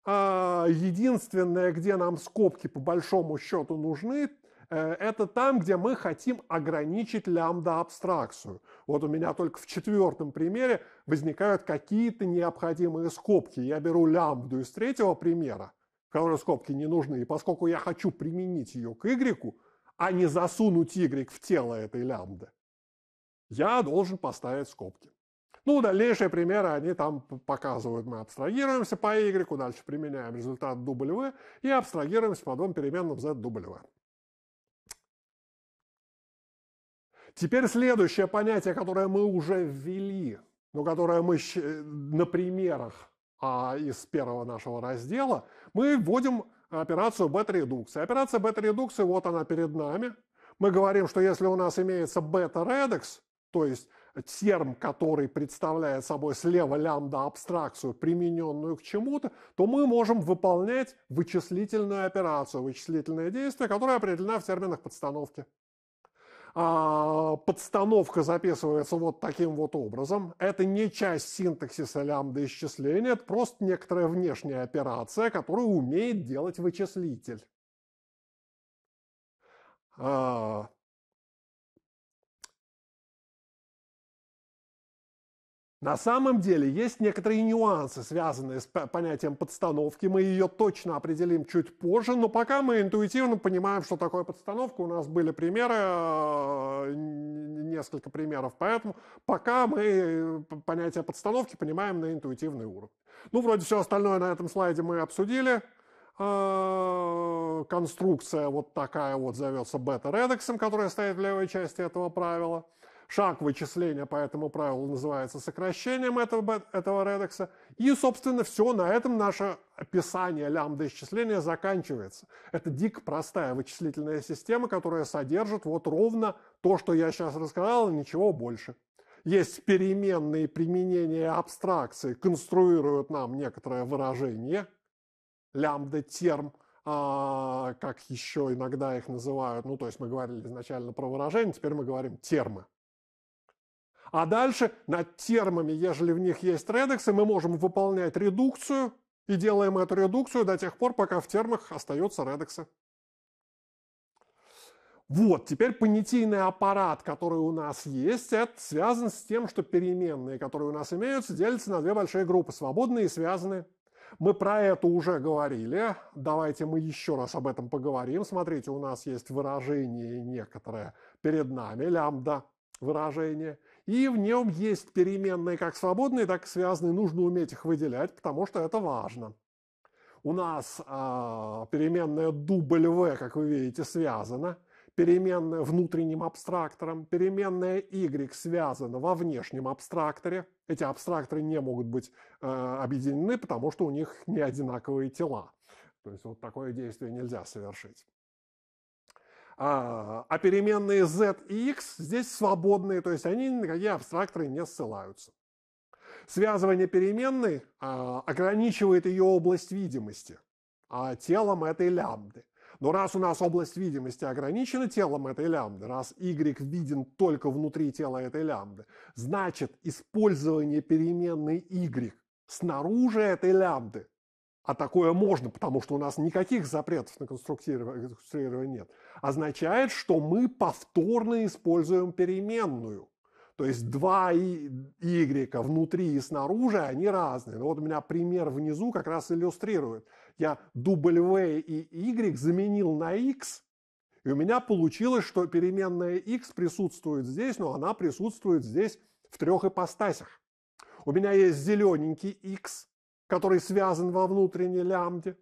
А, единственное, где нам скобки по большому счету нужны – Э, это там, где мы хотим ограничить лямбда-абстракцию. Вот у меня только в четвертом примере возникают какие-то необходимые скобки. Я беру лямбду из третьего примера, в которой скобки не нужны, и поскольку я хочу применить ее к y, а не засунуть y в тело этой лямбды, я должен поставить скобки. Ну, дальнейшие примеры они там показывают. Мы абстрагируемся по y, дальше применяем результат W и абстрагируемся по двум переменным z W. Теперь следующее понятие, которое мы уже ввели, но которое мы э, на примерах а, из первого нашего раздела, мы вводим операцию бета-редукции. Операция бета-редукции, вот она перед нами. Мы говорим, что если у нас имеется бета-редекс, то есть терм, который представляет собой слева лямбда абстракцию, примененную к чему-то, то мы можем выполнять вычислительную операцию, вычислительное действие, которое определено в терминах подстановки. А, подстановка записывается вот таким вот образом. Это не часть синтаксиса лямбда-исчисления, это просто некоторая внешняя операция, которую умеет делать вычислитель. А, На самом деле есть некоторые нюансы, связанные с понятием подстановки. Мы ее точно определим чуть позже, но пока мы интуитивно понимаем, что такое подстановка. У нас были примеры, э, несколько примеров, поэтому пока мы э, понятие подстановки понимаем на интуитивный уровень. Ну, вроде все остальное на этом слайде мы обсудили. Э, конструкция вот такая вот зовется бета-редексом, которая стоит в левой части этого правила. Шаг вычисления по этому правилу называется сокращением этого, этого редекса. И, собственно, все, на этом наше описание лямбда-исчисления заканчивается. Это дико простая вычислительная система, которая содержит вот ровно то, что я сейчас рассказал, и ничего больше. Есть переменные применения абстракции, конструируют нам некоторое выражение, лямбда-терм, а, как еще иногда их называют, ну, то есть мы говорили изначально про выражение, теперь мы говорим термы. А дальше над термами, ежели в них есть редексы, мы можем выполнять редукцию и делаем эту редукцию до тех пор, пока в термах остаются редексы. Вот, теперь понятийный аппарат, который у нас есть, это связан с тем, что переменные, которые у нас имеются, делятся на две большие группы, свободные и связанные. Мы про это уже говорили, давайте мы еще раз об этом поговорим. Смотрите, у нас есть выражение некоторое перед нами, лямбда выражение и в нем есть переменные как свободные, так и связанные. Нужно уметь их выделять, потому что это важно. У нас э, переменная W, как вы видите, связана. Переменная внутренним абстрактором. Переменная Y связана во внешнем абстракторе. Эти абстракторы не могут быть э, объединены, потому что у них не одинаковые тела. То есть вот такое действие нельзя совершить. А, а переменные z и x здесь свободные, то есть они ни на какие абстракторы не ссылаются. Связывание переменной а, ограничивает ее область видимости а, телом этой лямбды. Но раз у нас область видимости ограничена телом этой лямбды, раз y виден только внутри тела этой лямбды, значит, использование переменной y снаружи этой лямбды а такое можно, потому что у нас никаких запретов на конструктирование нет, означает, что мы повторно используем переменную. То есть два y внутри и снаружи, они разные. Ну, вот у меня пример внизу как раз иллюстрирует. Я w и y заменил на x, и у меня получилось, что переменная x присутствует здесь, но она присутствует здесь в трех ипостасях. У меня есть зелененький x, который связан во внутренней лямбде.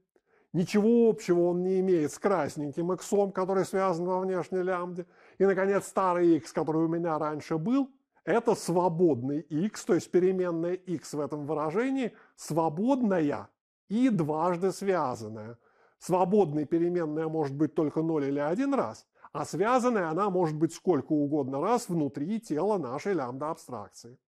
Ничего общего он не имеет с красненьким иксом, который связан во внешней лямбде. И, наконец, старый x, который у меня раньше был, это свободный x, то есть переменная x в этом выражении, свободная и дважды связанная. Свободная переменная может быть только 0 или один раз, а связанная она может быть сколько угодно раз внутри тела нашей лямбда-абстракции.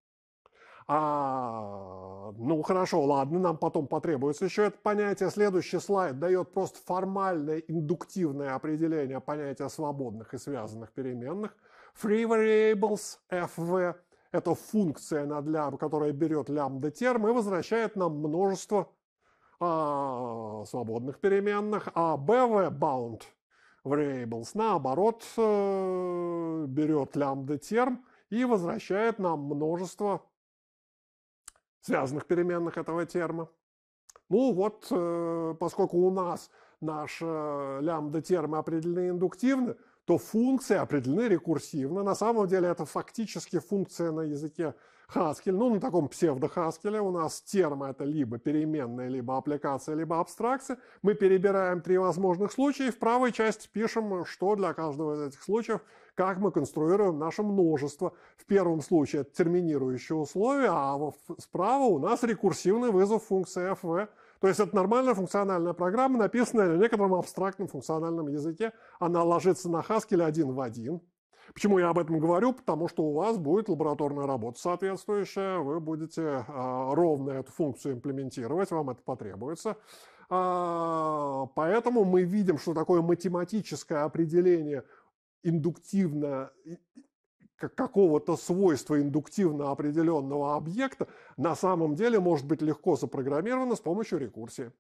А, ну хорошо, ладно, нам потом потребуется еще это понятие. Следующий слайд дает просто формальное индуктивное определение понятия свободных и связанных переменных. Free variables, FV, это функция над лям, которая берет лямбда терм и возвращает нам множество а, свободных переменных, а BV, bound variables, наоборот, э, берет лямбда терм и возвращает нам множество связанных переменных этого терма. Ну вот, э, поскольку у нас наши лямбда-термы определены индуктивно, то функции определены рекурсивно. На самом деле это фактически функция на языке Haskell, ну на таком псевдо-Haskell. У нас терма это либо переменная, либо аппликация, либо абстракция. Мы перебираем три возможных случая и в правой части пишем, что для каждого из этих случаев как мы конструируем наше множество. В первом случае это терминирующие условия, а справа у нас рекурсивный вызов функции fv. То есть это нормальная функциональная программа, написанная на некотором абстрактном функциональном языке. Она ложится на Haskell один в один. Почему я об этом говорю? Потому что у вас будет лабораторная работа соответствующая, вы будете э, ровно эту функцию имплементировать, вам это потребуется. Э, поэтому мы видим, что такое математическое определение индуктивно какого-то свойства индуктивно определенного объекта на самом деле может быть легко запрограммировано с помощью рекурсии.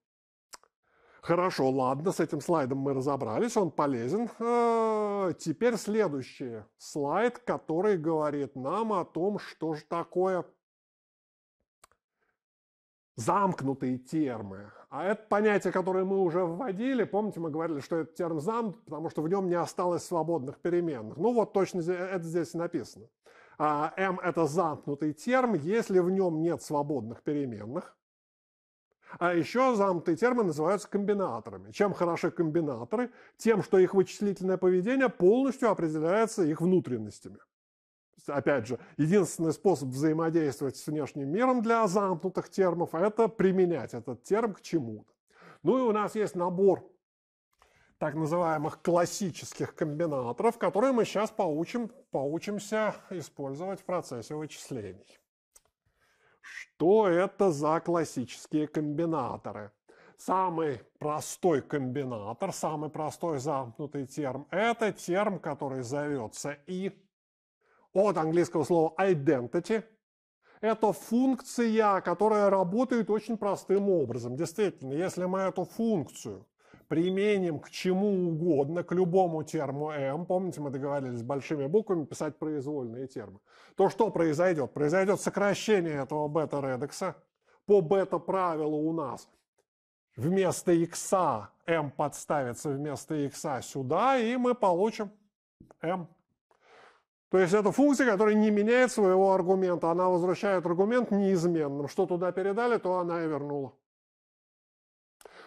Хорошо, ладно, с этим слайдом мы разобрались, он полезен. Э, теперь следующий слайд, который говорит нам о том, что же такое замкнутые термы. А это понятие, которое мы уже вводили, помните, мы говорили, что это терм зам, потому что в нем не осталось свободных переменных. Ну вот точно это здесь написано. А M эм – это замкнутый терм, если в нем нет свободных переменных. А еще замкнутые термы называются комбинаторами. Чем хороши комбинаторы? Тем, что их вычислительное поведение полностью определяется их внутренностями опять же, единственный способ взаимодействовать с внешним миром для замкнутых термов – это применять этот терм к чему-то. Ну и у нас есть набор так называемых классических комбинаторов, которые мы сейчас поучим, поучимся использовать в процессе вычислений. Что это за классические комбинаторы? Самый простой комбинатор, самый простой замкнутый терм – это терм, который зовется «и», от английского слова identity, это функция, которая работает очень простым образом. Действительно, если мы эту функцию применим к чему угодно, к любому терму m, помните, мы договорились с большими буквами писать произвольные термы, то что произойдет? Произойдет сокращение этого бета-редекса по бета-правилу у нас. Вместо x m подставится вместо x сюда, и мы получим m то есть это функция, которая не меняет своего аргумента. Она возвращает аргумент неизменным. Что туда передали, то она и вернула.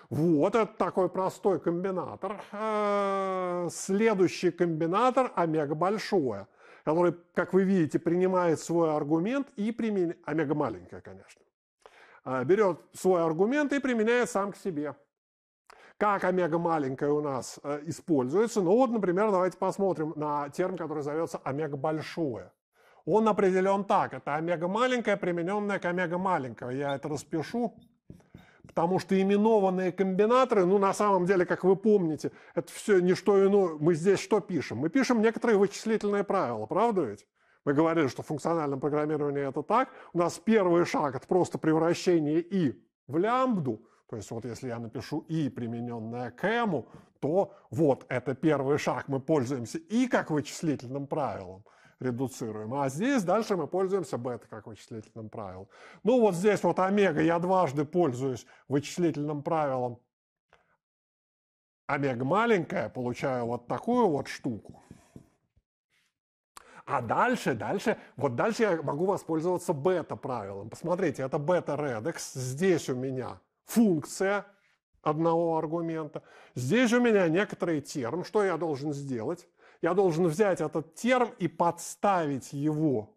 Вот это такой простой комбинатор. Э, следующий комбинатор омега большое, который, как вы видите, принимает свой аргумент и применяет... Омега маленькая, конечно. Э, берет свой аргумент и применяет сам к себе как омега маленькая у нас э, используется. Ну вот, например, давайте посмотрим на терм, который зовется омега большое. Он определен так. Это омега маленькая, примененная к омега маленькой. Я это распишу, потому что именованные комбинаторы, ну на самом деле, как вы помните, это все не что иное. Мы здесь что пишем? Мы пишем некоторые вычислительные правила, правда ведь? Мы говорили, что в функциональном программировании это так. У нас первый шаг – это просто превращение и в лямбду – то есть вот если я напишу и примененное к m, то вот это первый шаг, мы пользуемся и как вычислительным правилом редуцируем. А здесь дальше мы пользуемся бета как вычислительным правилом. Ну вот здесь вот омега, я дважды пользуюсь вычислительным правилом омега маленькая, получаю вот такую вот штуку. А дальше, дальше, вот дальше я могу воспользоваться бета-правилом. Посмотрите, это бета-редекс. Здесь у меня функция одного аргумента. Здесь же у меня некоторый терм. Что я должен сделать? Я должен взять этот терм и подставить его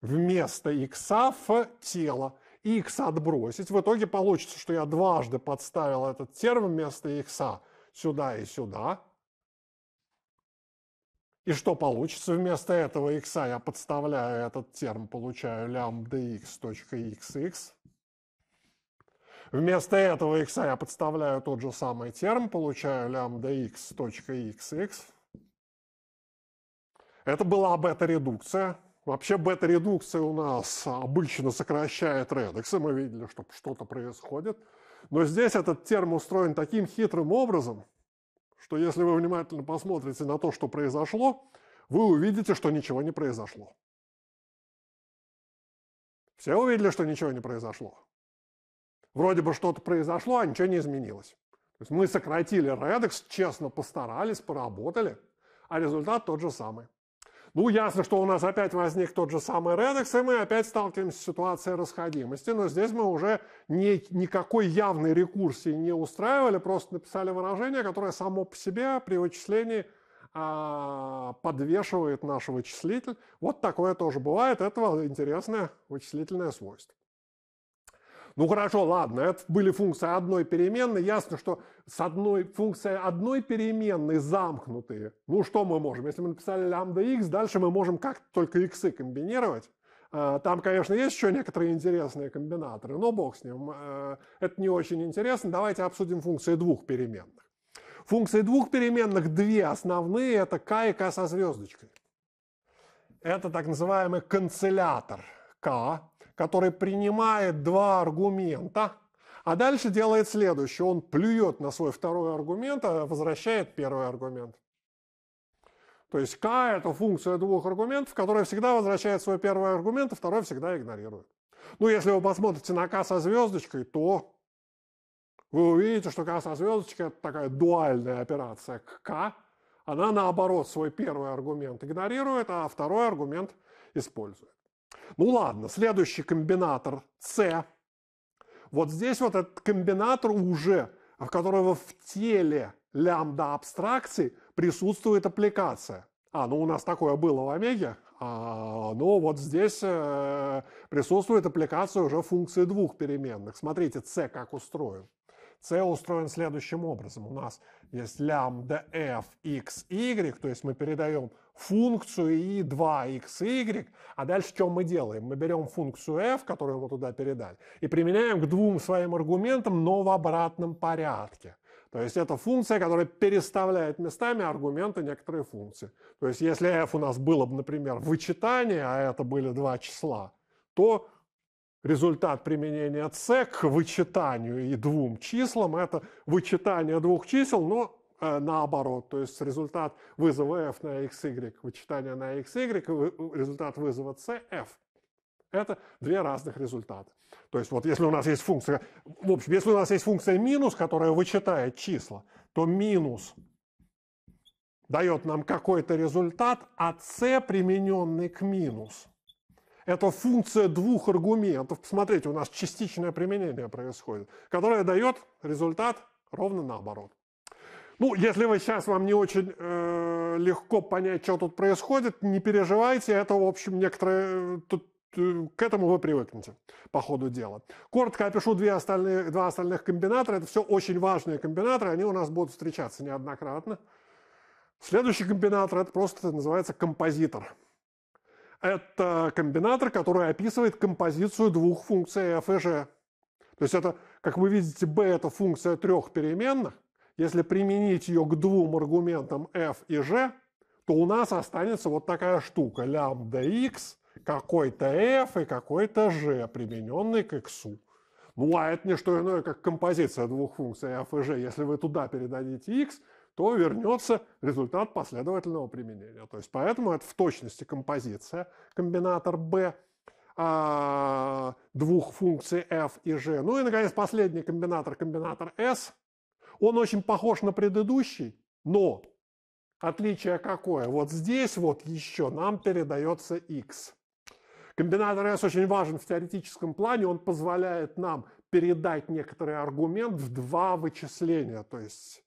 вместо x в тело и x отбросить. В итоге получится, что я дважды подставил этот терм вместо x сюда и сюда. И что получится? Вместо этого x я подставляю этот терм, получаю лямбда x, точка xx. Вместо этого x я подставляю тот же самый терм, получаю лямбда x, точка xx. Это была бета-редукция. Вообще бета-редукция у нас обычно сокращает редексы, мы видели, что что-то происходит. Но здесь этот терм устроен таким хитрым образом, что если вы внимательно посмотрите на то, что произошло, вы увидите, что ничего не произошло. Все увидели, что ничего не произошло? вроде бы что-то произошло, а ничего не изменилось. То есть мы сократили Redux, честно постарались, поработали, а результат тот же самый. Ну, ясно, что у нас опять возник тот же самый Redux, и мы опять сталкиваемся с ситуацией расходимости, но здесь мы уже ни, никакой явной рекурсии не устраивали, просто написали выражение, которое само по себе при вычислении а, подвешивает наш вычислитель. Вот такое тоже бывает, это интересное вычислительное свойство. Ну хорошо, ладно, это были функции одной переменной. Ясно, что с одной функцией одной переменной замкнутые. Ну что мы можем? Если мы написали лямбда x, дальше мы можем как-то только x комбинировать. А, там, конечно, есть еще некоторые интересные комбинаторы, но бог с ним. А, это не очень интересно. Давайте обсудим функции двух переменных. Функции двух переменных две основные – это k и k со звездочкой. Это так называемый канцелятор k, который принимает два аргумента, а дальше делает следующее. Он плюет на свой второй аргумент, а возвращает первый аргумент. То есть к это функция двух аргументов, которая всегда возвращает свой первый аргумент, а второй всегда игнорирует. Ну, если вы посмотрите на к со звездочкой, то вы увидите, что к со звездочкой – это такая дуальная операция к k. Она, наоборот, свой первый аргумент игнорирует, а второй аргумент использует. Ну ладно, следующий комбинатор С. Вот здесь вот этот комбинатор уже, в которого в теле лямбда абстракции присутствует аппликация. А, ну у нас такое было в Омеге. А, ну вот здесь э, присутствует аппликация уже функции двух переменных. Смотрите, c как устроен. CL устроен следующим образом. У нас есть лямбда f x, y, то есть мы передаем функцию и 2 x, y, а дальше что мы делаем? Мы берем функцию f, которую мы туда передали, и применяем к двум своим аргументам, но в обратном порядке. То есть это функция, которая переставляет местами аргументы некоторой функции. То есть если f у нас было бы, например, вычитание, а это были два числа, то результат применения c к вычитанию и двум числам. Это вычитание двух чисел, но э, наоборот. То есть результат вызова f на xy, вычитание на xy, э, результат вызова c f. Это две разных результата. То есть вот если у нас есть функция, в общем, если у нас есть функция минус, которая вычитает числа, то минус дает нам какой-то результат, а c, примененный к минус, это функция двух аргументов. Посмотрите, у нас частичное применение происходит, которое дает результат ровно наоборот. Ну, если вы сейчас вам не очень э, легко понять, что тут происходит, не переживайте, это, в общем, некоторые... Э, тут, э, к этому вы привыкнете по ходу дела. Коротко опишу две остальные, два остальных комбинатора. Это все очень важные комбинаторы, они у нас будут встречаться неоднократно. Следующий комбинатор – это просто называется композитор. Это комбинатор, который описывает композицию двух функций f и g. То есть это, как вы видите, b – это функция трех переменных. Если применить ее к двум аргументам f и g, то у нас останется вот такая штука – лямбда x, какой-то f и какой-то g, примененный к x. Ну, а это не что иное, как композиция двух функций f и g. Если вы туда передадите x – то вернется результат последовательного применения. То есть поэтому это в точности композиция, комбинатор B а, двух функций f и g. Ну и, наконец, последний комбинатор, комбинатор s. Он очень похож на предыдущий, но отличие какое? Вот здесь вот еще нам передается x. Комбинатор S очень важен в теоретическом плане, он позволяет нам передать некоторый аргумент в два вычисления, то есть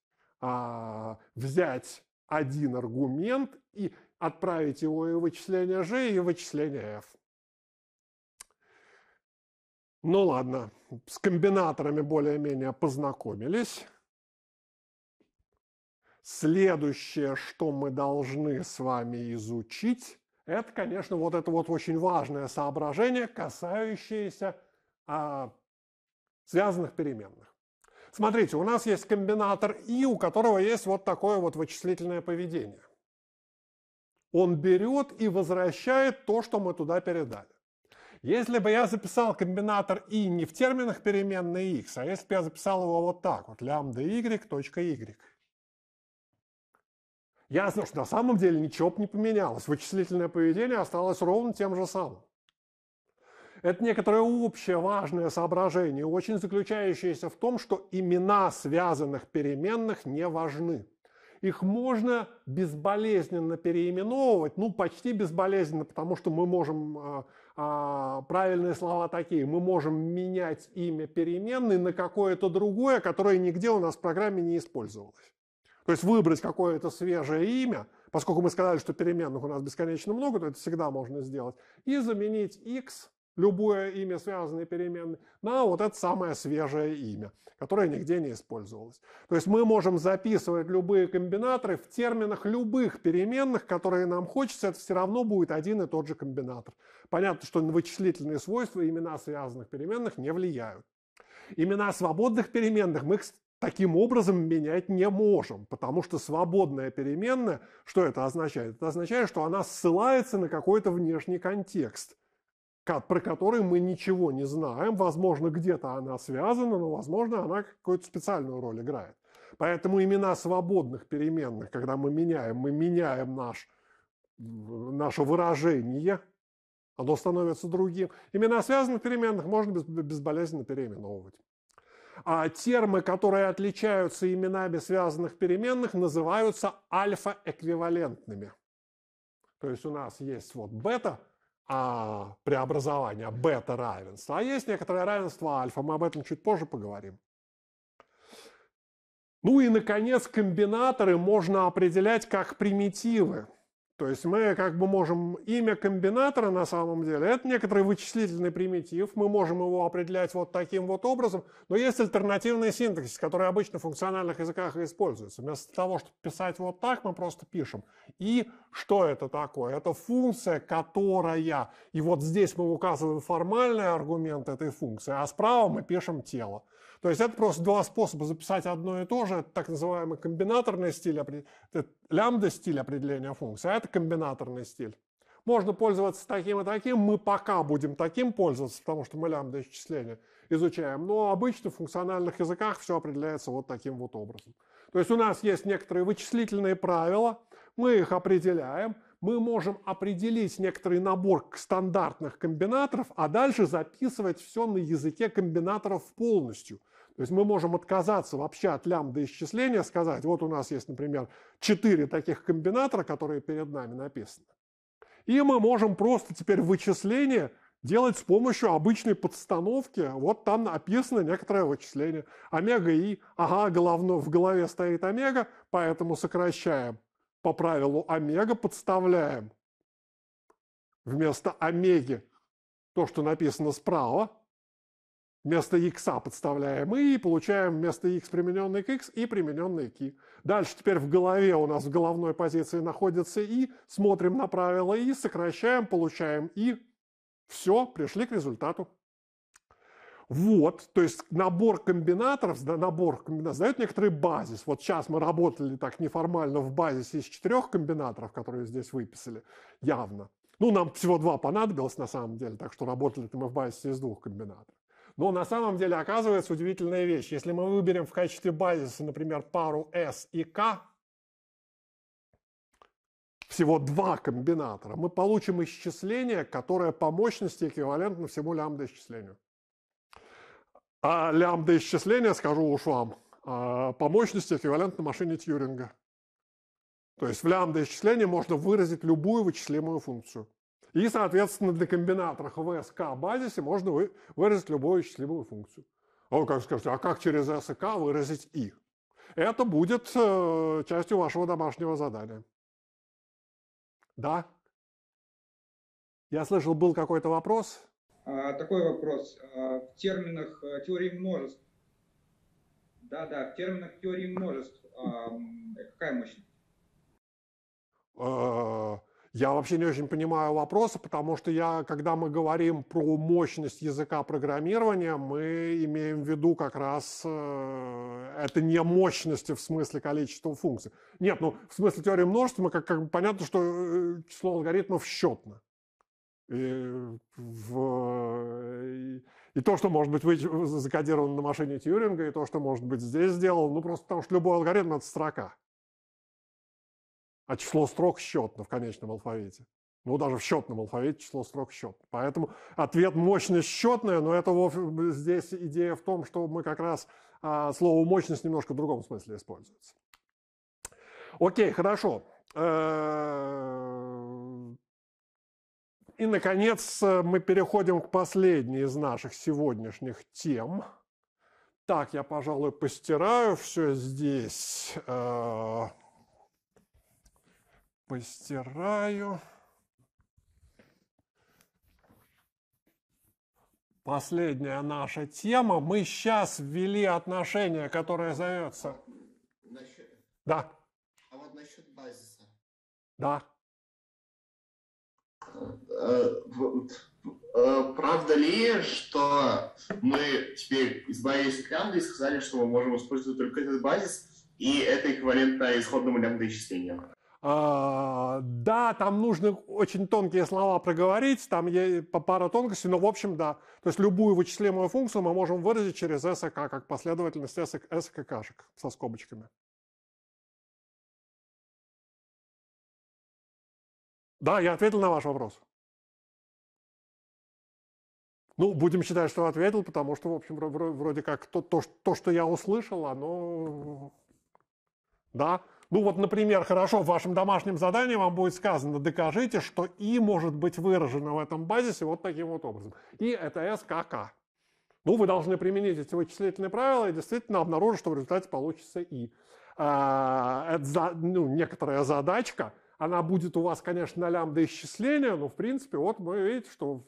а, взять один аргумент и отправить его и в вычисление g, и в вычисление f. Ну ладно, с комбинаторами более-менее познакомились. Следующее, что мы должны с вами изучить, это, конечно, вот это вот очень важное соображение, касающееся а, связанных переменных. Смотрите, у нас есть комбинатор И, у которого есть вот такое вот вычислительное поведение. Он берет и возвращает то, что мы туда передали. Если бы я записал комбинатор И не в терминах переменной x, а если бы я записал его вот так, вот лямбда y, точка y, ясно, что на самом деле ничего бы не поменялось. Вычислительное поведение осталось ровно тем же самым. Это некоторое общее важное соображение, очень заключающееся в том, что имена связанных переменных не важны. Их можно безболезненно переименовывать, ну почти безболезненно, потому что мы можем, а, а, правильные слова такие, мы можем менять имя переменной на какое-то другое, которое нигде у нас в программе не использовалось. То есть выбрать какое-то свежее имя, поскольку мы сказали, что переменных у нас бесконечно много, то это всегда можно сделать, и заменить x любое имя связанной переменной, на вот это самое свежее имя, которое нигде не использовалось. То есть мы можем записывать любые комбинаторы в терминах любых переменных, которые нам хочется, это все равно будет один и тот же комбинатор. Понятно, что на вычислительные свойства имена связанных переменных не влияют. Имена свободных переменных мы таким образом менять не можем, потому что свободная переменная, что это означает? Это означает, что она ссылается на какой-то внешний контекст – про которую мы ничего не знаем. Возможно, где-то она связана, но, возможно, она какую-то специальную роль играет. Поэтому имена свободных переменных, когда мы меняем, мы меняем наш, наше выражение, оно становится другим. Имена связанных переменных можно безболезненно переименовывать. А термы, которые отличаются именами связанных переменных, называются альфа-эквивалентными. То есть у нас есть вот бета – а, преобразования, бета-равенства. А есть некоторое равенство альфа, мы об этом чуть позже поговорим. Ну и, наконец, комбинаторы можно определять как примитивы. То есть мы как бы можем имя комбинатора на самом деле, это некоторый вычислительный примитив, мы можем его определять вот таким вот образом, но есть альтернативный синтаксис, который обычно в функциональных языках используется. Вместо того, чтобы писать вот так, мы просто пишем. И что это такое? Это функция, которая, и вот здесь мы указываем формальный аргумент этой функции, а справа мы пишем тело. То есть это просто два способа записать одно и то же. Это так называемый комбинаторный стиль, лямбда-стиль определения функции, а это комбинаторный стиль. Можно пользоваться таким и таким, мы пока будем таким пользоваться, потому что мы лямбда исчисления изучаем. Но обычно в функциональных языках все определяется вот таким вот образом. То есть у нас есть некоторые вычислительные правила, мы их определяем, мы можем определить некоторый набор стандартных комбинаторов, а дальше записывать все на языке комбинаторов полностью. То есть мы можем отказаться вообще от лямбда исчисления, сказать, вот у нас есть, например, четыре таких комбинатора, которые перед нами написаны. И мы можем просто теперь вычисление делать с помощью обычной подстановки. Вот там описано некоторое вычисление. Омега и, ага, головно, в голове стоит омега, поэтому сокращаем по правилу омега подставляем вместо омеги то, что написано справа, вместо x подставляем и получаем вместо x примененный к x и примененный к y. Дальше теперь в голове у нас в головной позиции находится и, смотрим на правило и, сокращаем, получаем и. Все, пришли к результату. Вот, то есть набор комбинаторов, набор комбинаторов дает некоторый базис. Вот сейчас мы работали так неформально в базисе из четырех комбинаторов, которые здесь выписали, явно. Ну, нам всего два понадобилось на самом деле, так что работали мы в базисе из двух комбинаторов. Но на самом деле оказывается удивительная вещь. Если мы выберем в качестве базиса, например, пару S и K, всего два комбинатора, мы получим исчисление, которое по мощности эквивалентно всему лямбда исчислению. А лямбда-исчисления, скажу уж вам, а, по мощности эквивалентна машине Тьюринга. То есть в лямбда-исчислении можно выразить любую вычислимую функцию. И, соответственно, для комбинаторов комбинатора ХВСК базисе можно вы, выразить любую вычислимую функцию. А вы как скажете, а как через S K выразить И? Это будет э, частью вашего домашнего задания. Да? Я слышал, был какой-то вопрос. А, такой вопрос. А, в терминах э, теории множеств. Да-да, в терминах теории множеств. А, какая мощность? Я вообще не очень понимаю вопроса, потому что я, когда мы говорим про мощность языка программирования, мы имеем в виду как раз э, это не мощности в смысле количества функций. Нет, ну в смысле теории множества мы как, как понятно, что э, число алгоритмов счетно. И, э, в, и, э, и то, что может быть э, закодировано на машине Тьюринга, и то, что может быть здесь сделано, ну просто потому что любой алгоритм – это строка. А число строк счетно в конечном алфавите. Ну, даже в счетном алфавите число строк счет. Поэтому ответ мощность счетная, но это здесь идея в том, что мы как раз а, слово мощность немножко в другом смысле используется. Окей, хорошо. И, наконец, мы переходим к последней из наших сегодняшних тем. Так, я, пожалуй, постираю все здесь. Э, постираю. Последняя наша тема. Мы сейчас ввели отношение, которое зовется... Насчет... Да. А вот насчет базиса. Да. Э, э, правда ли, что мы теперь избавились от лямбды и сказали, что мы можем использовать только этот базис, и это эквивалентно исходному лямбда-исчислению? А, да, там нужно очень тонкие слова проговорить, там есть пара тонкостей, но в общем да. То есть любую вычислимую функцию мы можем выразить через SK, как последовательность SK, SK кашек со скобочками. Да, я ответил на ваш вопрос. Ну, будем считать, что ответил, потому что, в общем, вроде как то, то, то что я услышал, оно... Да? Ну вот, например, хорошо, в вашем домашнем задании вам будет сказано, докажите, что И может быть выражено в этом базисе вот таким вот образом. И это СКК. Ну, вы должны применить эти вычислительные правила и действительно обнаружить, что в результате получится И. А, это ну, некоторая задачка – она будет у вас, конечно, на лямбда исчисления, но, в принципе, вот мы видите, что,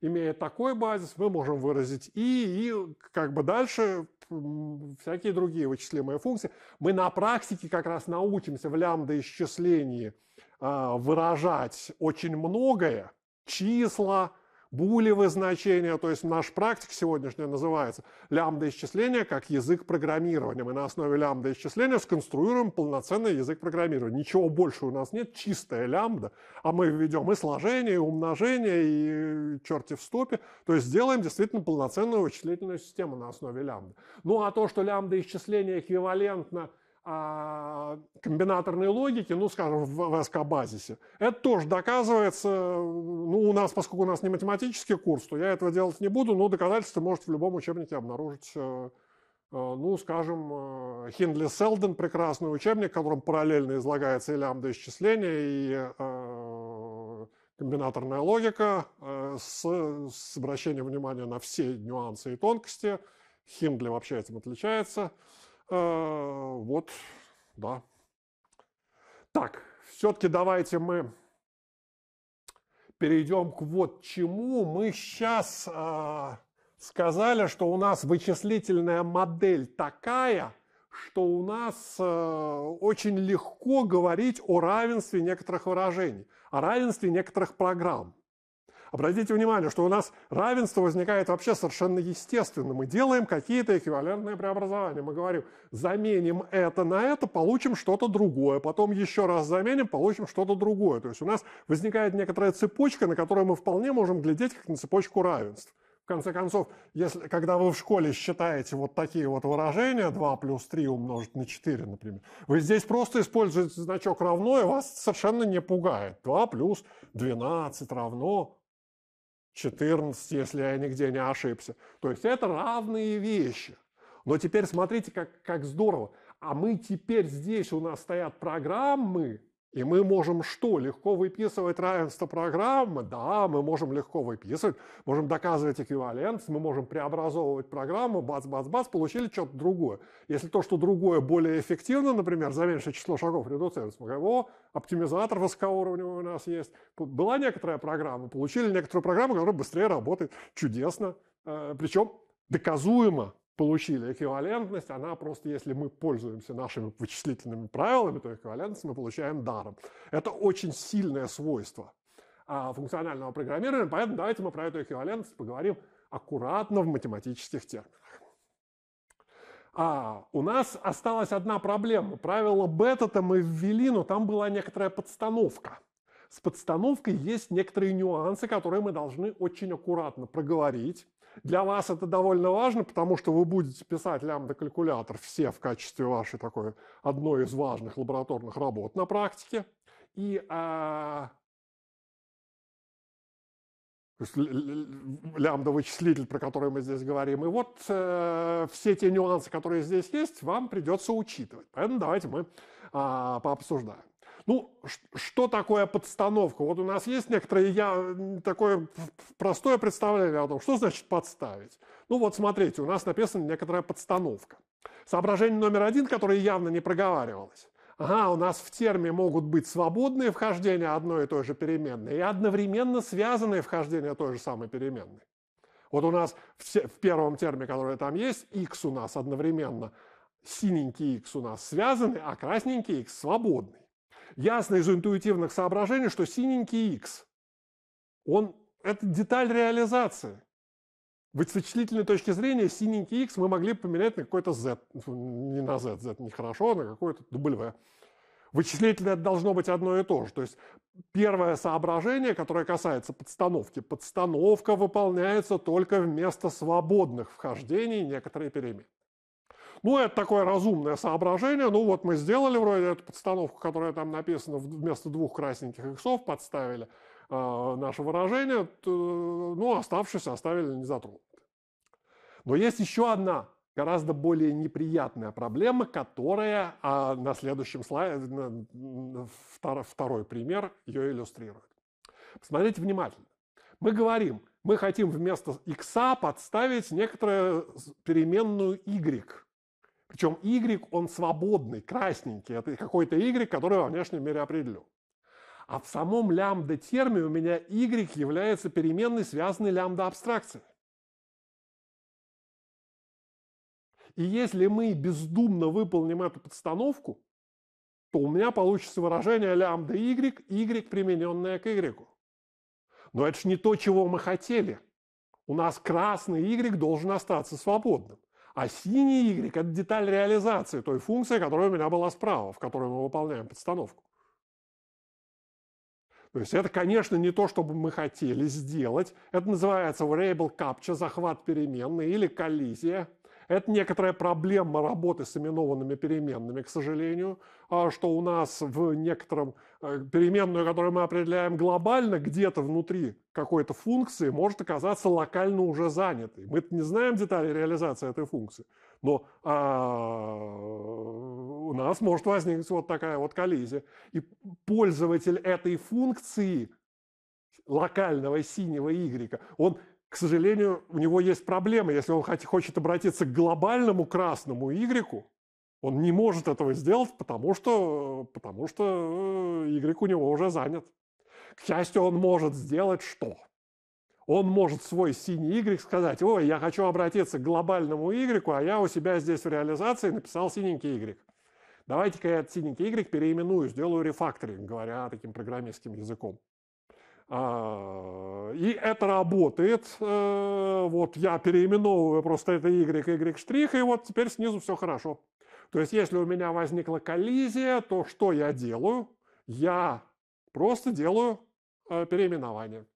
имея такой базис, мы можем выразить и, и как бы дальше всякие другие вычислимые функции. Мы на практике как раз научимся в лямбда исчислении а, выражать очень многое, числа, булевые значения, то есть наш практик сегодняшняя называется лямбда исчисления, как язык программирования. Мы на основе лямбда-исчисления сконструируем полноценный язык программирования. Ничего больше у нас нет, чистая лямбда, а мы введем и сложение, и умножение, и черти в стопе, то есть сделаем действительно полноценную вычислительную систему на основе лямбда. Ну а то, что лямбда исчисления эквивалентно а, комбинаторной логики, ну, скажем, в СК-базисе. Это тоже доказывается, ну, у нас, поскольку у нас не математический курс, то я этого делать не буду, но доказательства можете в любом учебнике обнаружить, э, э, ну, скажем, э, Хиндли Селден, прекрасный учебник, в котором параллельно излагается и лямбда-исчисление, и комбинаторная логика с, с обращением внимания на все нюансы и тонкости. Хиндли вообще этим отличается – Э, вот, да. Так, все-таки давайте мы перейдем к вот чему. Мы сейчас э, а, сказали, что у нас вычислительная модель такая, что у нас э, очень легко говорить о равенстве некоторых выражений, о равенстве некоторых программ. Обратите внимание, что у нас равенство возникает вообще совершенно естественно. Мы делаем какие-то эквивалентные преобразования. Мы говорим, заменим это на это, получим что-то другое. Потом еще раз заменим, получим что-то другое. То есть у нас возникает некоторая цепочка, на которую мы вполне можем глядеть как на цепочку равенств. В конце концов, если, когда вы в школе считаете вот такие вот выражения, 2 плюс 3 умножить на 4, например, вы здесь просто используете значок равно, и вас совершенно не пугает. 2 плюс 12 равно 14, если я нигде не ошибся. То есть это равные вещи. Но теперь смотрите, как, как здорово. А мы теперь здесь, у нас стоят программы, и мы можем что? Легко выписывать равенство программы? Да, мы можем легко выписывать, можем доказывать эквивалентность, мы можем преобразовывать программу, бац-бац-бац, получили что-то другое. Если то, что другое более эффективно, например, за меньшее число шагов редуценс, мы говорим, о, оптимизатор высокоуровневый у нас есть, была некоторая программа, получили некоторую программу, которая быстрее работает, чудесно, э, причем доказуемо, получили эквивалентность, она просто, если мы пользуемся нашими вычислительными правилами, то эквивалентность мы получаем даром. Это очень сильное свойство а, функционального программирования, поэтому давайте мы про эту эквивалентность поговорим аккуратно в математических терминах. А у нас осталась одна проблема. Правило бета-то мы ввели, но там была некоторая подстановка. С подстановкой есть некоторые нюансы, которые мы должны очень аккуратно проговорить. Для вас это довольно важно, потому что вы будете писать лямбда-калькулятор все в качестве вашей такой одной из важных лабораторных работ на практике. И а, лямбда-вычислитель, про который мы здесь говорим. И вот э, все те нюансы, которые здесь есть, вам придется учитывать. Поэтому давайте мы э, пообсуждаем. Ну, что такое подстановка? Вот у нас есть некоторое я, такое простое представление о том, что значит подставить. Ну вот смотрите, у нас написана некоторая подстановка. Соображение номер один, которое явно не проговаривалось. Ага, у нас в терме могут быть свободные вхождения одной и той же переменной и одновременно связанные вхождения той же самой переменной. Вот у нас в, в первом терме, который там есть, x у нас одновременно, синенький x у нас связанный, а красненький x свободный. Ясно из интуитивных соображений, что синенький x, он, это деталь реализации. Ведь с вычислительной точки зрения синенький x мы могли поменять на какой-то z. Ну, не на z, z нехорошо, а на какой-то w. Вычислительное должно быть одно и то же. То есть первое соображение, которое касается подстановки, подстановка выполняется только вместо свободных вхождений некоторые перемены. Ну, это такое разумное соображение. Ну, вот мы сделали вроде эту подстановку, которая там написана, вместо двух красненьких иксов подставили э, наше выражение. То, ну, оставшиеся оставили не затронуты. Но есть еще одна гораздо более неприятная проблема, которая а на следующем слайде, втор, второй пример ее иллюстрирует. Посмотрите внимательно. Мы говорим, мы хотим вместо x подставить некоторую переменную y. Причем Y, он свободный, красненький. Это какой-то Y, который во внешнем мире определю. А в самом лямбда-терме у меня Y является переменной, связанной лямбда-абстракцией. И если мы бездумно выполним эту подстановку, то у меня получится выражение лямбда y, y примененное к y. Но это же не то, чего мы хотели. У нас красный y должен остаться свободным. А синий Y – это деталь реализации той функции, которая у меня была справа, в которой мы выполняем подстановку. То есть это, конечно, не то, что бы мы хотели сделать. Это называется variable capture, захват переменной или коллизия. Это некоторая проблема работы с именованными переменными, к сожалению, а что у нас в некотором Э, переменную, которую мы определяем глобально, где-то внутри какой-то функции может оказаться локально уже занятой. мы не знаем детали реализации этой функции, но а, у нас может возникнуть вот такая вот коллизия. И пользователь этой функции локального синего y, он к сожалению, у него есть проблема. Если он хочет обратиться к глобальному красному y, он не может этого сделать, потому что, потому что Y э, у него уже занят. К счастью, он может сделать что? Он может свой синий Y сказать, ой, я хочу обратиться к глобальному Y, а я у себя здесь в реализации написал синенький Y. Давайте-ка я этот синенький Y переименую, сделаю рефакторинг, говоря таким программистским языком. А, и это работает. Э, вот я переименовываю просто это Y, Y штрих, и вот теперь снизу все хорошо. То есть, если у меня возникла коллизия, то что я делаю? Я просто делаю э, переименование.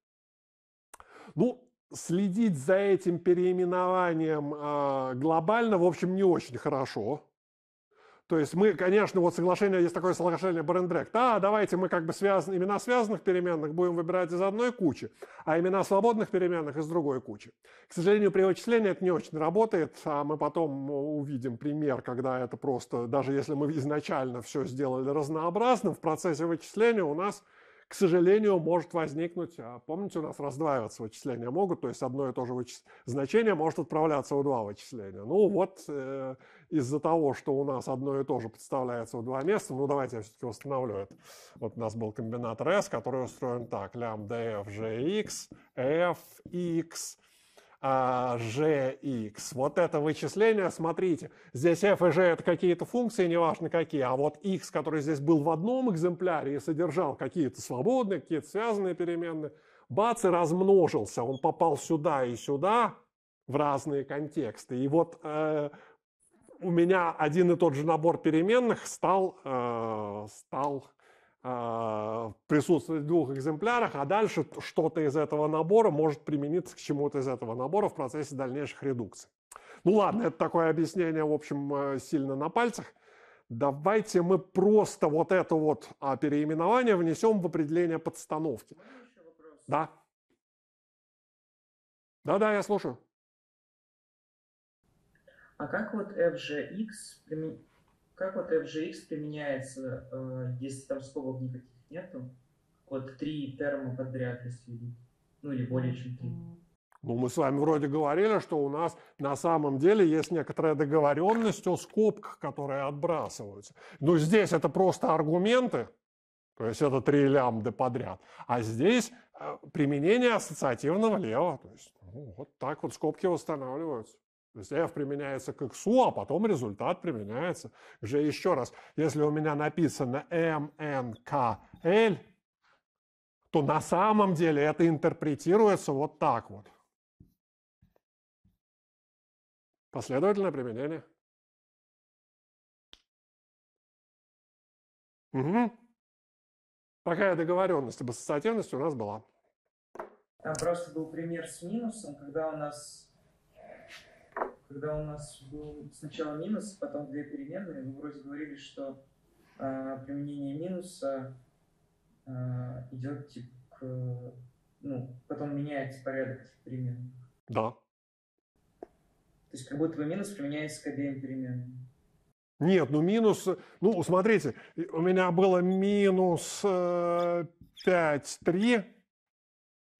Ну, следить за этим переименованием э, глобально, в общем, не очень хорошо. То есть мы, конечно, вот соглашение, есть такое соглашение Брендрек. Да, давайте мы как бы связаны, имена связанных переменных будем выбирать из одной кучи, а имена свободных переменных из другой кучи. К сожалению, при вычислении это не очень работает, а мы потом увидим пример, когда это просто, даже если мы изначально все сделали разнообразным, в процессе вычисления у нас к сожалению, может возникнуть, а, помните, у нас раздваиваться вычисления могут, то есть одно и то же вычис... значение может отправляться в два вычисления. Ну вот э, из-за того, что у нас одно и то же подставляется в два места, ну давайте я все-таки восстановлю это. Вот у нас был комбинатор S, который устроен так, лямбда f, g, x, f, x, а, g, x. Вот это вычисление, смотрите, здесь f и g это какие-то функции, неважно какие, а вот x, который здесь был в одном экземпляре и содержал какие-то свободные, какие-то связанные переменные, бац, и размножился, он попал сюда и сюда в разные контексты. И вот э, у меня один и тот же набор переменных стал, э, стал присутствовать в двух экземплярах, а дальше что-то из этого набора может примениться к чему-то из этого набора в процессе дальнейших редукций. Ну ладно, это такое объяснение, в общем, э, сильно на пальцах. Давайте мы просто вот это вот а, переименование внесем в определение подстановки. Да. Да-да, я слушаю. А как вот FGX как вот FGX применяется, э, если там скобок никаких нету? Вот три терма подряд, если ну или более чем три. Ну, мы с вами вроде говорили, что у нас на самом деле есть некоторая договоренность о скобках, которые отбрасываются. Но ну, здесь это просто аргументы, то есть это три лямбды подряд. А здесь э, применение ассоциативного лева. То есть ну, вот так вот скобки восстанавливаются. То есть f применяется к x, а потом результат применяется уже еще раз. Если у меня написано mnkl, то на самом деле это интерпретируется вот так вот. Последовательное применение. Угу. Такая договоренность об ассоциативности у нас была. Там просто был пример с минусом, когда у нас когда у нас был сначала минус, потом две переменные, мы вроде говорили, что э, применение минуса э, а, идет типа к, ну, потом меняется порядок этих переменных. Да. То есть как будто бы минус применяется к обеим переменным. Нет, ну минус, ну смотрите, у меня было минус э, 5,3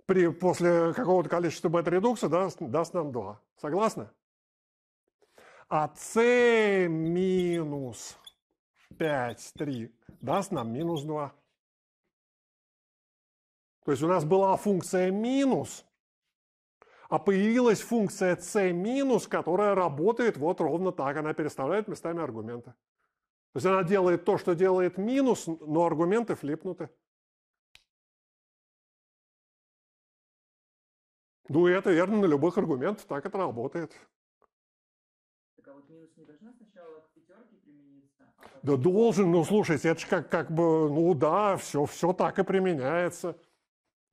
при, после какого-то количества бета-редукса даст, даст нам 2. Согласны? А c минус 5, 3 даст нам минус 2. То есть у нас была функция минус, а появилась функция c минус, которая работает вот ровно так. Она переставляет местами аргументы. То есть она делает то, что делает минус, но аргументы флипнуты. Ну и это верно на любых аргументах, так это работает. Да должен, ну слушайте, это же как, как бы, ну да, все, все так и применяется.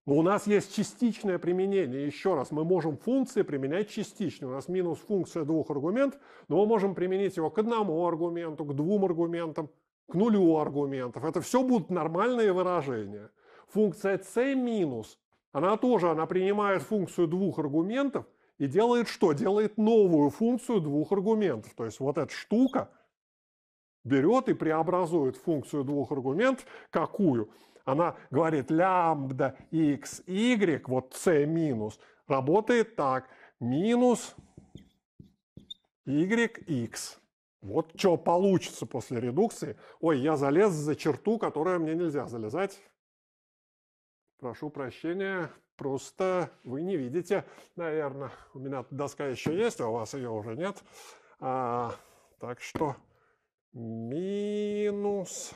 Но у нас есть частичное применение. Еще раз, мы можем функции применять частично. У нас минус функция двух аргументов, но мы можем применить его к одному аргументу, к двум аргументам, к нулю аргументов. Это все будут нормальные выражения. Функция c минус, она тоже, она принимает функцию двух аргументов и делает что? Делает новую функцию двух аргументов. То есть вот эта штука – берет и преобразует функцию двух аргументов. Какую? Она говорит лямбда x, y, вот c минус, работает так. Минус y, x. Вот что получится после редукции. Ой, я залез за черту, которая мне нельзя залезать. Прошу прощения, просто вы не видите, наверное. У меня доска еще есть, а у вас ее уже нет. А, так что минус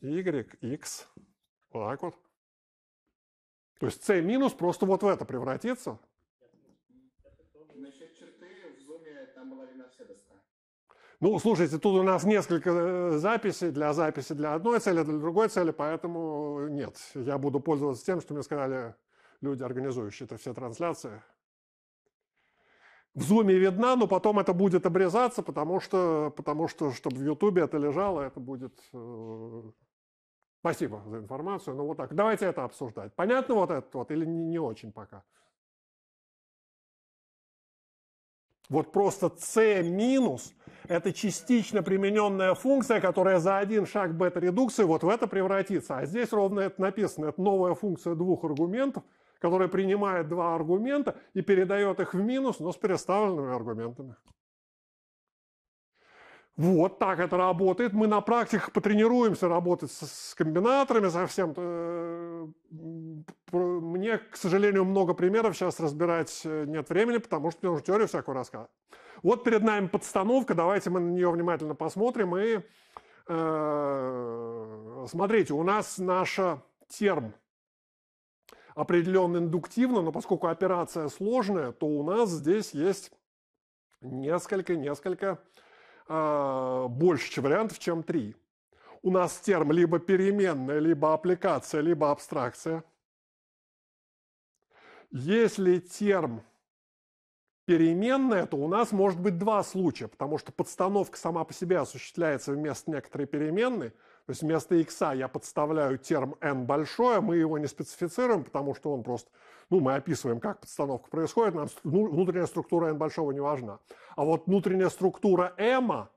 yx. Вот так вот. То есть c минус просто вот в это превратится. Насчет черты в зуме там была видна вся доска. Ну, слушайте, тут у нас несколько э, записей для записи для одной цели, для другой цели, поэтому нет, я буду пользоваться тем, что мне сказали люди, организующие это все трансляции в зуме видна, но потом это будет обрезаться, потому что, потому что чтобы в Ютубе это лежало, это будет... Э, спасибо за информацию. Ну вот так, давайте это обсуждать. Понятно вот это вот или не, не очень пока? Вот просто c минус – это частично примененная функция, которая за один шаг бета-редукции вот в это превратится. А здесь ровно это написано. Это новая функция двух аргументов – которая принимает два аргумента и передает их в минус, но с переставленными аргументами. Вот так это работает. Мы на практиках потренируемся работать с, с комбинаторами совсем. Э, мне, к сожалению, много примеров сейчас разбирать э, нет времени, потому что мне уже теорию всякую рассказывать. Вот перед нами подстановка, давайте мы на нее внимательно посмотрим. И э, смотрите, у нас наша терм – определенно индуктивно, но поскольку операция сложная, то у нас здесь есть несколько-несколько э, а, больше вариантов, чем три. У нас терм либо переменная, либо аппликация, либо абстракция. Если терм переменная, то у нас может быть два случая, потому что подстановка сама по себе осуществляется вместо некоторой переменной – то есть вместо x я подставляю терм n большое, мы его не специфицируем, потому что он просто, ну, мы описываем, как подстановка происходит, нам ну, внутренняя структура n большого не важна. А вот внутренняя структура m,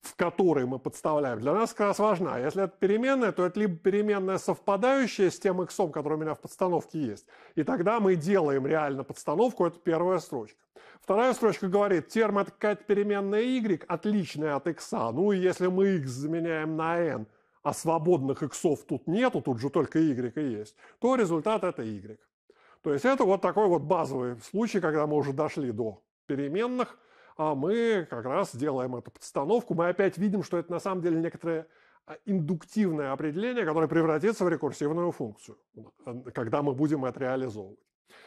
в которой мы подставляем, для нас как раз важна. А если это переменная, то это либо переменная, совпадающая с тем x, который у меня в подстановке есть, и тогда мы делаем реально подстановку, это первая строчка. Вторая строчка говорит, терм это какая переменная y, отличная от x. Ну и если мы x заменяем на n, а свободных иксов тут нету, тут же только y и есть, то результат это y. То есть это вот такой вот базовый случай, когда мы уже дошли до переменных, а мы как раз делаем эту подстановку. Мы опять видим, что это на самом деле некоторое а, индуктивное определение, которое превратится в рекурсивную функцию, э, когда мы будем это реализовывать.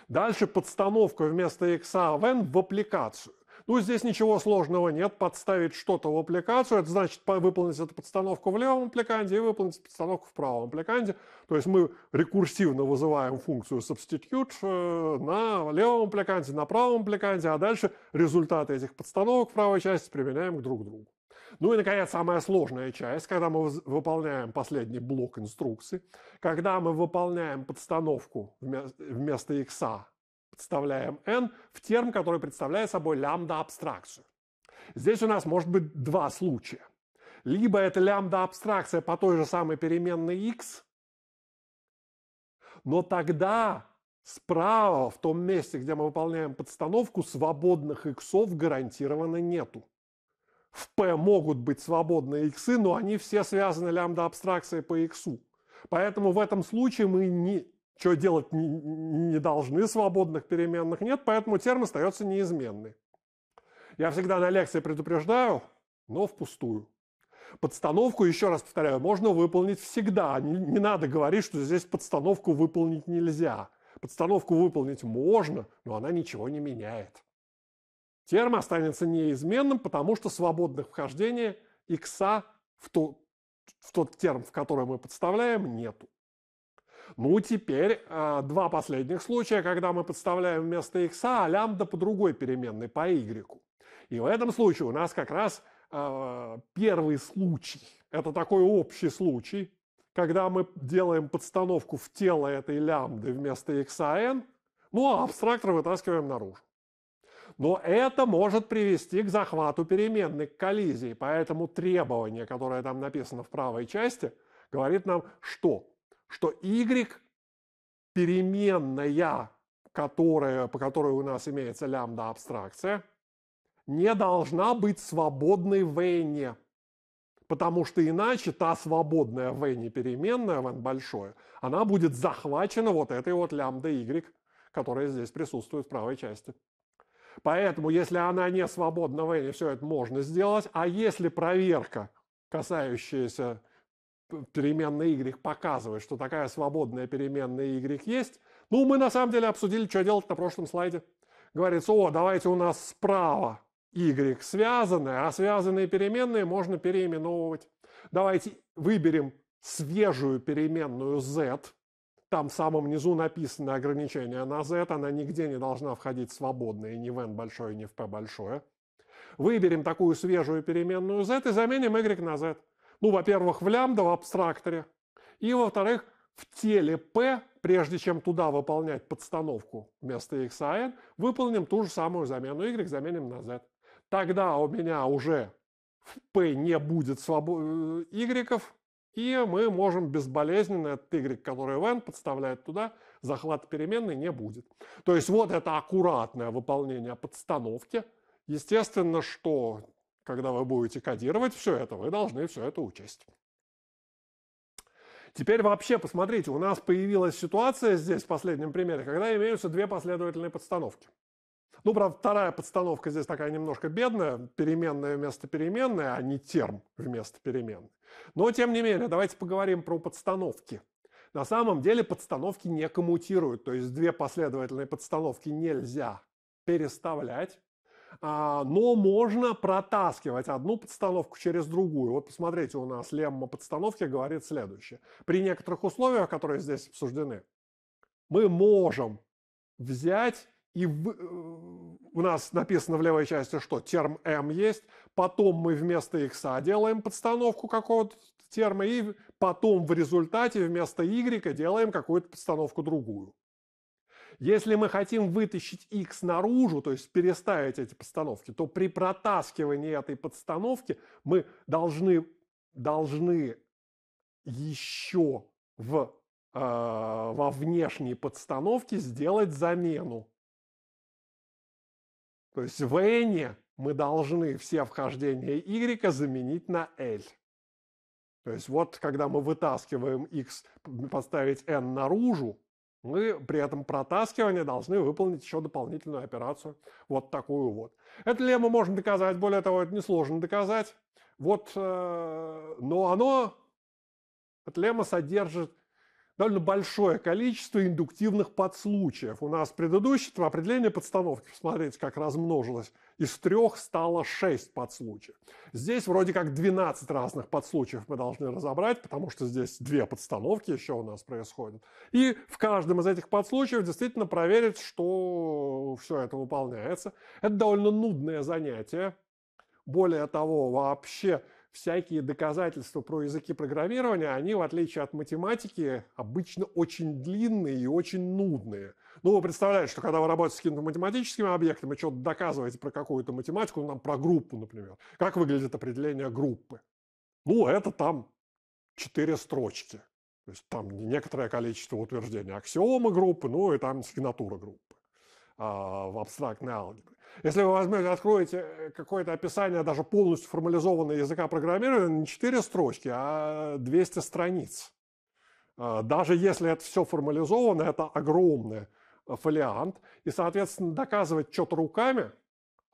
Дальше подстановка вместо x в n в аппликацию. Ну, здесь ничего сложного нет. Подставить что-то в аппликацию, это значит выполнить эту подстановку в левом аппликанте и выполнить подстановку в правом аппликанте, То есть мы рекурсивно вызываем функцию substitute э, на левом аппликанте, на правом аппликанте, а дальше результаты этих подстановок в правой части применяем друг к другу. Ну и, наконец, самая сложная часть, когда мы выполняем последний блок инструкций, когда мы выполняем подстановку вместо x, подставляем n в терм, который представляет собой лямбда-абстракцию. Здесь у нас может быть два случая. Либо это лямбда-абстракция по той же самой переменной x, но тогда справа, в том месте, где мы выполняем подстановку, свободных иксов гарантированно нету в P могут быть свободные x, но они все связаны лямбда-абстракцией по иксу. Поэтому в этом случае мы не, что делать не, не должны, свободных переменных нет, поэтому терм остается неизменный. Я всегда на лекции предупреждаю, но впустую. Подстановку, еще раз повторяю, можно выполнить всегда. Не, не надо говорить, что здесь подстановку выполнить нельзя. Подстановку выполнить можно, но она ничего не меняет терм останется неизменным, потому что свободных вхождений икса в, ту, в тот терм, в который мы подставляем, нету. Ну, теперь а, два последних случая, когда мы подставляем вместо x а лямбда по другой переменной, по y. И в этом случае у нас как раз а, первый случай. Это такой общий случай, когда мы делаем подстановку в тело этой лямбды вместо x n, ну, а абстрактор вытаскиваем наружу. Но это может привести к захвату переменной, к коллизии. Поэтому требование, которое там написано в правой части, говорит нам что? Что y переменная, которая, по которой у нас имеется лямбда-абстракция, не должна быть свободной в n. Потому что иначе та свободная в n переменная, в n большое, она будет захвачена вот этой вот лямбда y, которая здесь присутствует в правой части. Поэтому, если она не свободна в N, все это можно сделать. А если проверка, касающаяся переменной Y, показывает, что такая свободная переменная Y есть, ну, мы на самом деле обсудили, что делать на прошлом слайде. Говорится, о, давайте у нас справа Y связаны, а связанные переменные можно переименовывать. Давайте выберем свежую переменную Z – там в самом низу написано ограничение на z, она нигде не должна входить свободно, и ни в n большое, ни в p большое. Выберем такую свежую переменную z и заменим y на z. Ну, во-первых, в лямбда в абстракторе, и, во-вторых, в теле p, прежде чем туда выполнять подстановку вместо x, а n, выполним ту же самую замену y, заменим на z. Тогда у меня уже в p не будет своб... Э, y, и мы можем безболезненно этот y, который n подставляет туда, захват переменной не будет. То есть вот это аккуратное выполнение подстановки. Естественно, что когда вы будете кодировать все это, вы должны все это учесть. Теперь вообще, посмотрите, у нас появилась ситуация здесь в последнем примере, когда имеются две последовательные подстановки. Ну, правда, вторая подстановка здесь такая немножко бедная. Переменная вместо переменной, а не терм вместо переменной. Но, тем не менее, давайте поговорим про подстановки. На самом деле подстановки не коммутируют, то есть две последовательные подстановки нельзя переставлять, а, но можно протаскивать одну подстановку через другую. Вот посмотрите, у нас лемма подстановки говорит следующее. При некоторых условиях, которые здесь обсуждены, мы можем взять и в, э, у нас написано в левой части, что терм m есть, потом мы вместо x делаем подстановку какого-то терма, и потом в результате вместо y делаем какую-то подстановку другую. Если мы хотим вытащить x наружу, то есть переставить эти подстановки, то при протаскивании этой подстановки мы должны, должны еще в, э, во внешней подстановке сделать замену. То есть в n мы должны все вхождения y заменить на L. То есть вот когда мы вытаскиваем x, поставить n наружу, мы при этом протаскивание должны выполнить еще дополнительную операцию, вот такую вот. Это лемма можно доказать, более того, это несложно доказать. Вот, э, но оно, эта лемма содержит довольно большое количество индуктивных подслучаев. У нас в предыдущем определении подстановки, посмотрите, как размножилось, из трех стало шесть подслучаев. Здесь вроде как 12 разных подслучаев мы должны разобрать, потому что здесь две подстановки еще у нас происходят. И в каждом из этих подслучаев действительно проверить, что все это выполняется. Это довольно нудное занятие. Более того, вообще всякие доказательства про языки программирования, они, в отличие от математики, обычно очень длинные и очень нудные. Ну, вы представляете, что когда вы работаете с каким-то математическим объектом и что-то доказываете про какую-то математику, ну, там, про группу, например. Как выглядит определение группы? Ну, это там четыре строчки. То есть там некоторое количество утверждений аксиомы группы, ну и там сигнатура группы а, в абстрактной алгебре. Если вы возьмете, откроете э, какое-то описание, даже полностью формализованного языка программирования, не 4 строчки, а 200 страниц. А, даже если это все формализовано, это огромный э, фолиант. И, соответственно, доказывать что-то руками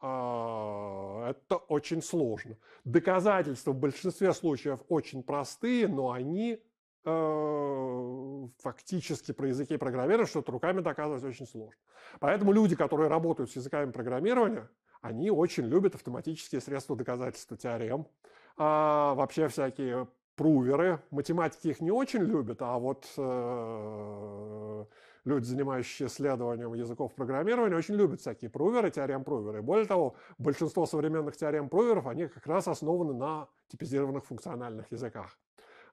а, это очень сложно. Доказательства в большинстве случаев очень простые, но они Э, фактически про языки программирования что-то руками доказывать очень сложно. Поэтому люди, которые работают с языками программирования, они очень любят автоматические средства доказательства теорем, а вообще всякие пруверы. Математики их не очень любят, а вот э, люди, занимающиеся исследованием языков программирования, очень любят всякие пруверы, теорем-пруверы. Более того, большинство современных теорем-пруверов, они как раз основаны на типизированных функциональных языках.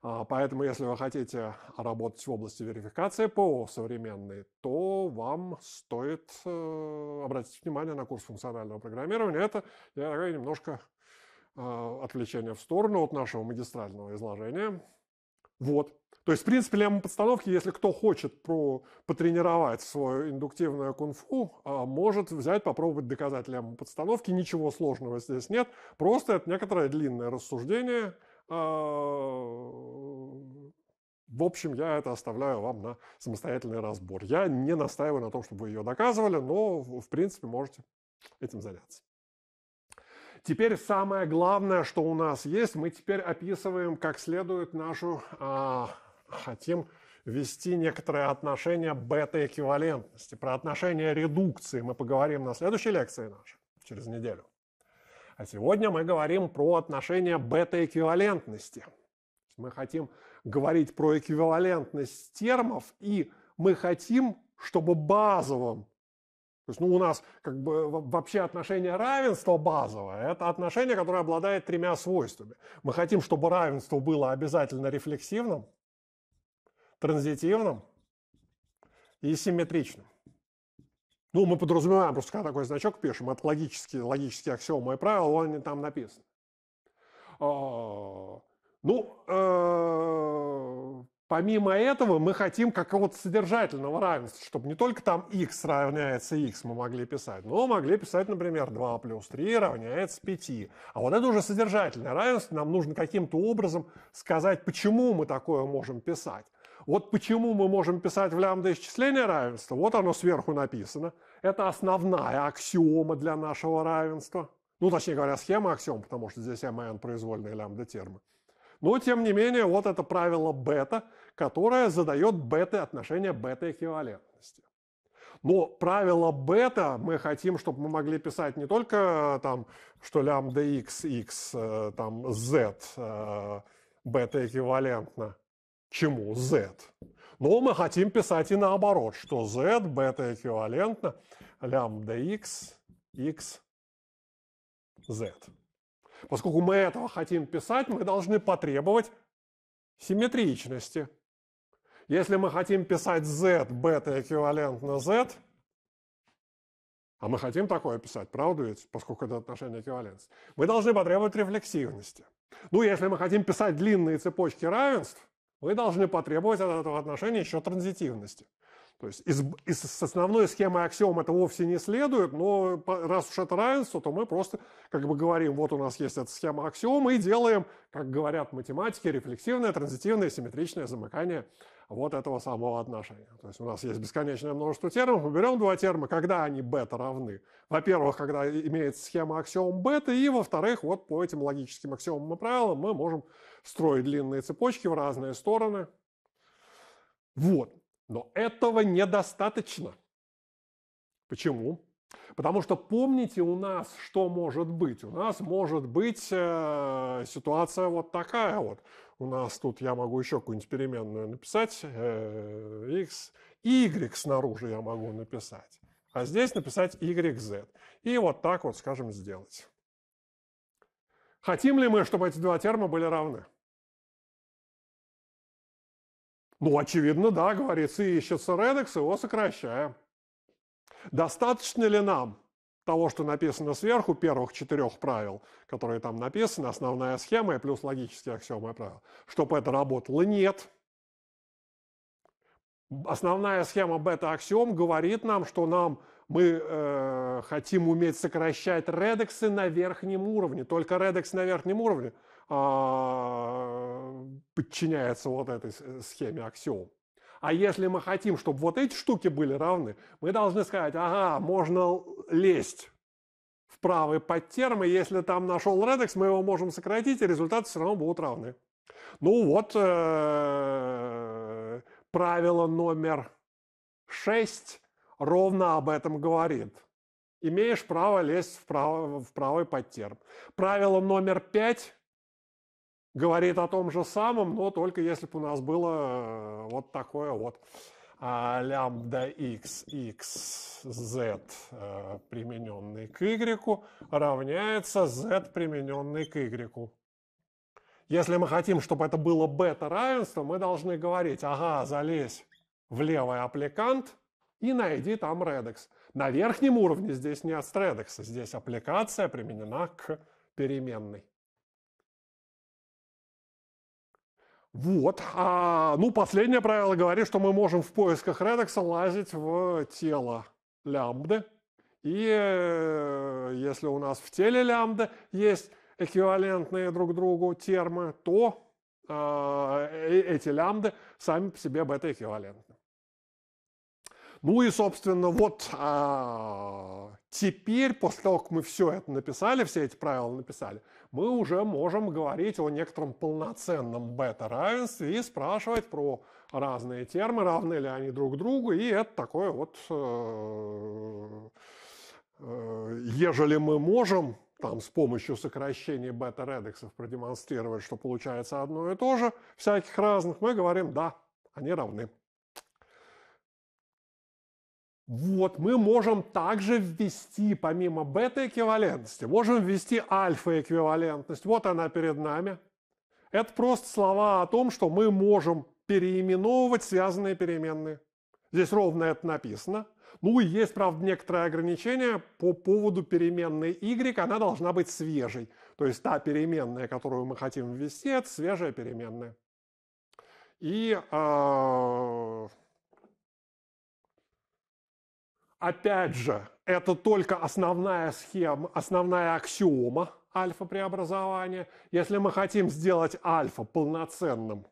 А, поэтому, если вы хотите работать в области верификации ПО современной, то вам стоит э, обратить внимание на курс функционального программирования. Это я такое немножко э, отвлечение в сторону от нашего магистрального изложения. Вот. То есть, в принципе, лемма-подстановки, если кто хочет про, потренировать свою индуктивную кунг-фу, а, может взять, попробовать доказать лемма-подстановки. Ничего сложного здесь нет. Просто это некоторое длинное рассуждение – Эм, в общем, я это оставляю вам на самостоятельный разбор. Я не настаиваю на том, чтобы вы ее доказывали, но, в принципе, можете этим заняться. Теперь самое главное, что у нас есть, мы теперь описываем как следует нашу, а, хотим вести некоторые отношения бета-эквивалентности. Про отношения редукции мы поговорим на следующей лекции нашей, через неделю. А сегодня мы говорим про отношение бета-эквивалентности. Мы хотим говорить про эквивалентность термов, и мы хотим, чтобы базовым то есть, ну, у нас как бы вообще отношение равенства базовое – это отношение, которое обладает тремя свойствами. Мы хотим, чтобы равенство было обязательно рефлексивным, транзитивным и симметричным. Ну, мы подразумеваем, просто когда такой значок пишем, это логические, логические аксиомы и правила, не там написан. А, ну, э, помимо этого, мы хотим какого-то содержательного равенства, чтобы не только там x равняется x мы могли писать, но могли писать, например, 2 плюс 3 равняется 5. А вот это уже содержательное равенство, нам нужно каким-то образом сказать, почему мы такое можем писать. Вот почему мы можем писать в лямбда исчисление равенства, вот оно сверху написано. Это основная аксиома для нашего равенства. Ну, точнее говоря, схема аксиом, потому что здесь m и произвольные лямбда термы. Но, тем не менее, вот это правило бета, которое задает бета отношение бета-эквивалентности. Но правило бета мы хотим, чтобы мы могли писать не только э, там, что лямбда x, x, э, там, z э, бета эквивалентно чему z. Но ну, мы хотим писать и наоборот, что z бета эквивалентно лямбда x, x, z. Поскольку мы этого хотим писать, мы должны потребовать симметричности. Если мы хотим писать z бета эквивалентно z, а мы хотим такое писать, правда ведь, поскольку это отношение эквивалентности, мы должны потребовать рефлексивности. Ну, если мы хотим писать длинные цепочки равенств, вы должны потребовать от этого отношения еще транзитивности. То есть из, из, с основной схемы аксиом это вовсе не следует, но раз уж это равенство, то мы просто как бы говорим, вот у нас есть эта схема аксиом, и делаем, как говорят математики, рефлексивное, транзитивное, симметричное замыкание вот этого самого отношения. То есть у нас есть бесконечное множество термов, мы берем два терма, когда они бета равны. Во-первых, когда имеется схема аксиом бета, и во-вторых, вот по этим логическим аксиомам и правилам мы можем строить длинные цепочки в разные стороны. Вот. Но этого недостаточно. Почему? Потому что помните у нас, что может быть? У нас может быть э, ситуация вот такая вот. У нас тут я могу еще какую-нибудь переменную написать. Э, x, y снаружи я могу написать. А здесь написать y z И вот так вот, скажем, сделать. Хотим ли мы, чтобы эти два терма были равны? Ну, очевидно, да, говорится, ищется редекс, его сокращаем. Достаточно ли нам того, что написано сверху, первых четырех правил, которые там написаны, основная схема и плюс логические аксиомы и правила, чтобы это работало? Нет. Основная схема бета-аксиом говорит нам, что нам мы э, хотим уметь сокращать редексы на верхнем уровне. Только редекс на верхнем уровне – а, подчиняется вот этой э, схеме аксиом. А если мы хотим, чтобы вот эти штуки были равны, мы должны сказать, ага, можно лезть в правый подтерм, и если там нашел редекс, мы его можем сократить, и результаты все равно будут равны. Ну вот, э, правило номер 6 ровно об этом говорит. Имеешь право лезть в, в правый подтерм. Правило номер 5 говорит о том же самом, но только если бы у нас было э, вот такое вот а лямбда x, x, z, а, примененный к y, равняется z, примененный к y. Если мы хотим, чтобы это было бета-равенство, мы должны говорить, ага, залезь в левый аппликант и найди там редекс. На верхнем уровне здесь нет редекса, здесь аппликация применена к переменной. Вот. А, ну, последнее правило говорит, что мы можем в поисках редекса лазить в тело лямбды. И э, если у нас в теле лямбды есть эквивалентные друг другу термы, то э, э эти лямбды сами по себе бета-эквивалентны. Ну и, собственно, вот а, теперь, после того, как мы все это написали, все эти правила написали, мы уже можем говорить о некотором полноценном бета-равенстве и спрашивать про разные термы, равны ли они друг другу, и это такое вот, э, э, ежели мы можем там с помощью сокращения бета-редексов продемонстрировать, что получается одно и то же, всяких разных, мы говорим, да, они равны. Вот, мы можем также ввести, помимо бета-эквивалентности, можем ввести альфа-эквивалентность. Вот она перед нами. Это просто слова о том, что мы можем переименовывать связанные переменные. Здесь ровно это написано. Ну и есть, правда, некоторое ограничение по поводу переменной y, она должна быть свежей. То есть та переменная, которую мы хотим ввести, это свежая переменная. И э, Опять же, это только основная схема, основная аксиома альфа-преобразования. Если мы хотим сделать альфа полноценным,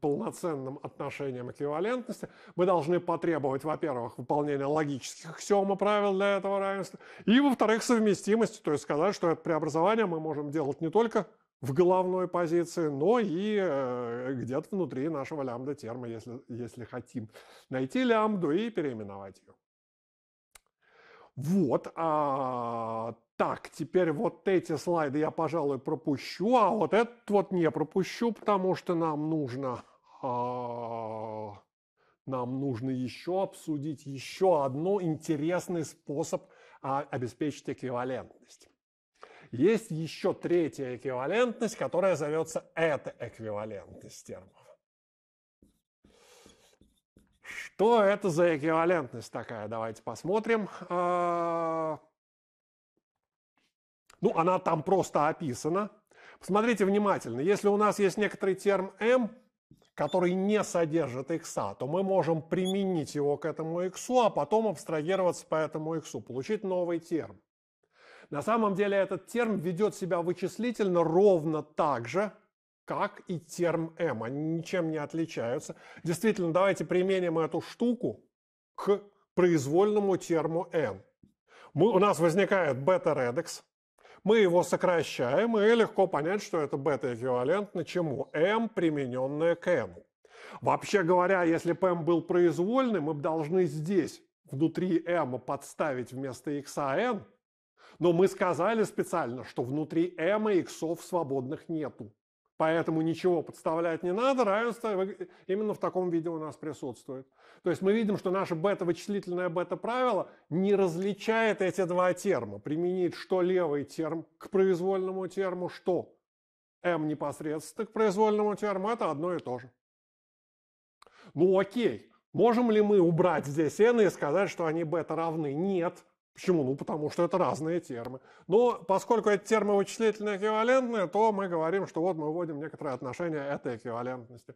полноценным отношением эквивалентности, мы должны потребовать, во-первых, выполнения логических аксиом и правил для этого равенства, и, во-вторых, совместимости, то есть сказать, что это преобразование мы можем делать не только в головной позиции, но и э, где-то внутри нашего лямбда-терма, если, если хотим найти лямбду и переименовать ее. Вот, а, так, теперь вот эти слайды я, пожалуй, пропущу, а вот этот вот не пропущу, потому что нам нужно, а, нам нужно еще обсудить еще одну интересный способ а, обеспечить эквивалентность. Есть еще третья эквивалентность, которая зовется это эквивалентность термов. Что это за эквивалентность такая? Давайте посмотрим. А, ну, она там просто описана. Посмотрите внимательно. Если у нас есть некоторый терм m, который не содержит x, то мы можем применить его к этому x, а потом абстрагироваться по этому x, получить новый терм. На самом деле этот терм ведет себя вычислительно ровно так же, как и терм М. Они ничем не отличаются. Действительно, давайте применим эту штуку к произвольному терму N. Мы, у нас возникает бета-редекс. Мы его сокращаем, и легко понять, что это бета-эквивалентно чему? M, примененное к N. Вообще говоря, если бы M был произвольным, мы должны здесь, внутри M, подставить вместо X N, а но мы сказали специально, что внутри M и иксов свободных нету поэтому ничего подставлять не надо, равенство именно в таком виде у нас присутствует. То есть мы видим, что наше бета-вычислительное бета-правило не различает эти два терма. Применить что левый терм к произвольному терму, что m непосредственно к произвольному терму, это одно и то же. Ну окей, можем ли мы убрать здесь n и сказать, что они бета равны? Нет, Почему? Ну, потому что это разные термы. Но поскольку эти термы вычислительно эквивалентные, то мы говорим, что вот мы вводим некоторые отношения этой эквивалентности.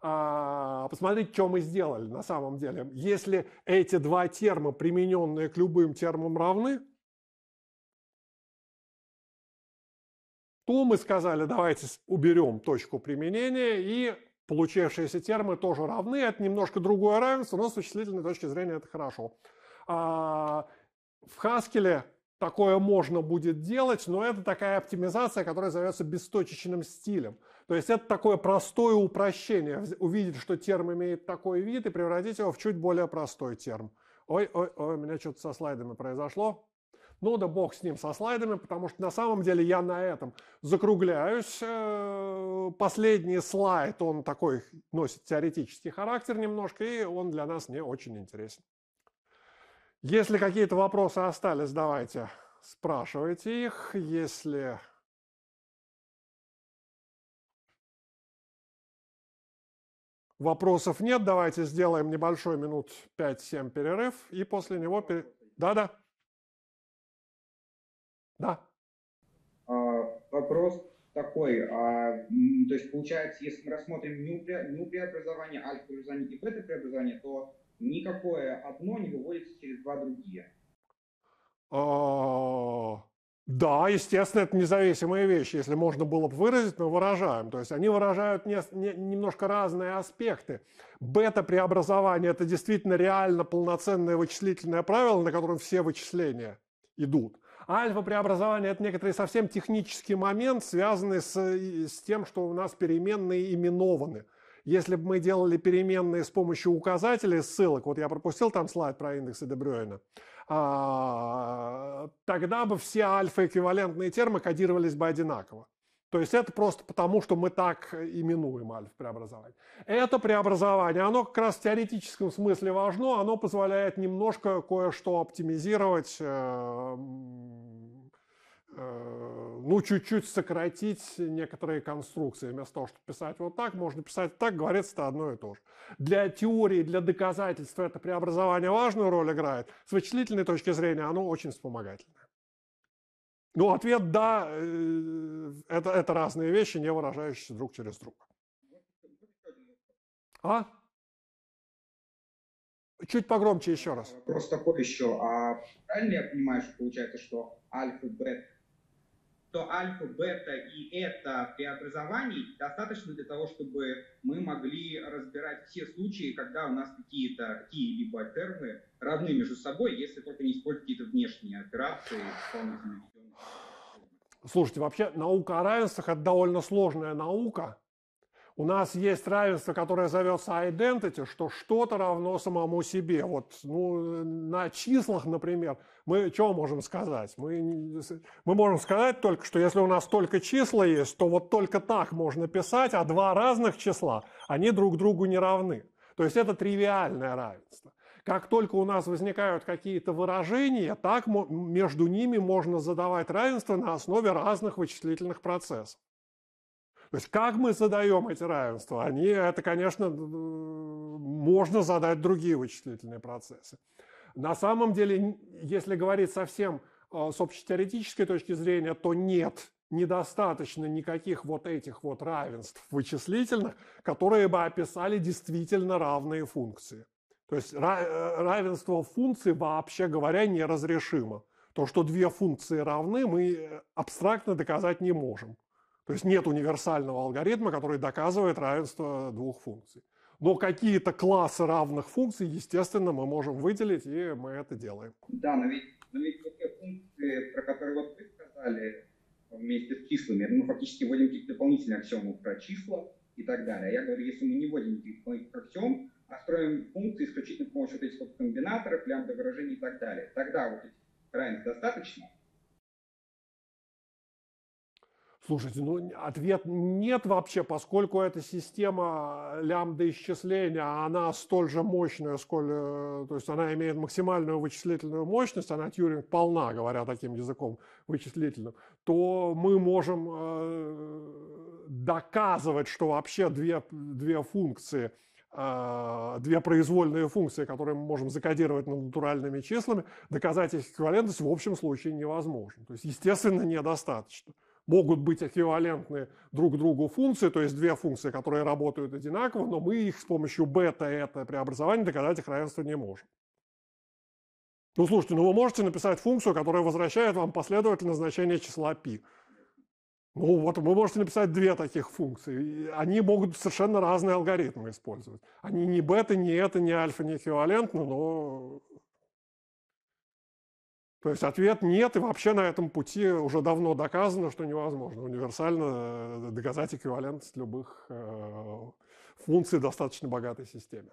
А, посмотрите, что мы сделали на самом деле. Если эти два терма, примененные к любым термам, равны, то мы сказали, давайте уберем точку применения, и получившиеся термы тоже равны. Это немножко другое равенство, но с вычислительной точки зрения это хорошо. А, в Haskell такое можно будет делать, но это такая оптимизация, которая зовется бесточечным стилем. То есть это такое простое упрощение, увидеть, что терм имеет такой вид, и превратить его в чуть более простой терм. Ой, ой, ой, у меня что-то со слайдами произошло. Ну да бог с ним, со слайдами, потому что на самом деле я на этом закругляюсь. Э, последний слайд, он такой носит теоретический характер немножко, и он для нас не очень интересен. Если какие-то вопросы остались, давайте спрашивайте их. Если вопросов нет, давайте сделаем небольшой минут 5-7 перерыв, и после него... Да-да. Да. А, вопрос такой. А, то есть, получается, если мы рассмотрим ню преобразование, альфа преобразование и бета преобразование, то никакое одно не выводится через два другие. А, да, естественно, это независимые вещи. Если можно было бы выразить, мы выражаем. То есть они выражают не, не, немножко разные аспекты. Бета-преобразование – это действительно реально полноценное вычислительное правило, на котором все вычисления идут. Альфа-преобразование – это некоторый совсем технический момент, связанный с, с тем, что у нас переменные именованы – если бы мы делали переменные с помощью указателей ссылок, вот я пропустил там слайд про индексы Дебрюэна, а, тогда бы все альфа-эквивалентные термы кодировались бы одинаково. То есть это просто потому, что мы так э, именуем альф-преобразование. Это преобразование, оно как раз в теоретическом смысле важно, оно позволяет немножко кое-что оптимизировать э, Э, ну, чуть-чуть сократить некоторые конструкции. Вместо того, чтобы писать вот так, можно писать так, говорится-то одно и то же. Для теории, для доказательства это преобразование важную роль играет. С вычислительной точки зрения оно очень вспомогательное. Ну, ответ «да» э, – это, это разные вещи, не выражающиеся друг через друга. А? Чуть погромче еще раз. Просто такой еще. А правильно я понимаю, что получается, что альфа, бета то альфа, бета и это преобразований достаточно для того, чтобы мы могли разбирать все случаи, когда у нас какие-то какие-либо термы равны между собой, если только не использовать какие-то внешние операции. Слушайте, вообще наука о равенствах – это довольно сложная наука. У нас есть равенство, которое зовется identity, что что-то равно самому себе. Вот ну, на числах, например, мы что можем сказать? Мы, мы можем сказать только, что если у нас только числа есть, то вот только так можно писать, а два разных числа, они друг другу не равны. То есть это тривиальное равенство. Как только у нас возникают какие-то выражения, так между ними можно задавать равенство на основе разных вычислительных процессов. То есть как мы задаем эти равенства? Они, это, конечно, можно задать другие вычислительные процессы. На самом деле, если говорить совсем а, с общетеоретической точки зрения, то нет, недостаточно никаких вот этих вот равенств вычислительных, которые бы описали действительно равные функции. То есть э, равенство функций, вообще говоря, неразрешимо. То, что две функции равны, мы э, абстрактно доказать не можем. То есть нет универсального алгоритма, который доказывает равенство двух функций. Но какие-то классы равных функций, естественно, мы можем выделить, и мы это делаем. Да, но ведь, но ведь вот те функции, про которые вот вы сказали э, вместе с числами, мы ну, фактически вводим какие-то дополнительные аксиомы про числа и так далее. Я говорю, если мы не вводим никаких дополнительных аксиом, а строим функции исключительно с помощью вот этих вот комбинаторов, лямбда выражений и так далее, тогда вот этих равенств достаточно – Слушайте, ну ответ нет вообще, поскольку эта система э, лямбда исчисления, она столь же мощная, сколь, э, то есть она имеет максимальную вычислительную мощность, она Тьюринг полна, говоря таким языком вычислительным, то мы можем э, доказывать, что вообще две, две функции э, – две произвольные функции, которые мы можем закодировать над натуральными числами, доказать их эквивалентность в общем случае невозможно. То есть, естественно, недостаточно могут быть эквивалентны друг другу функции, то есть две функции, которые работают одинаково, но мы их с помощью бета это преобразования доказать их равенство не можем. Ну, слушайте, ну вы можете написать функцию, которая возвращает вам последовательно значение числа π. Ну вот вы можете написать две таких функции. Они могут совершенно разные алгоритмы использовать. Они не бета, не это, не альфа, не эквивалентны, но то есть ответ нет, и вообще на этом пути уже давно доказано, что невозможно универсально э, доказать эквивалентность любых э, функций достаточно богатой системе.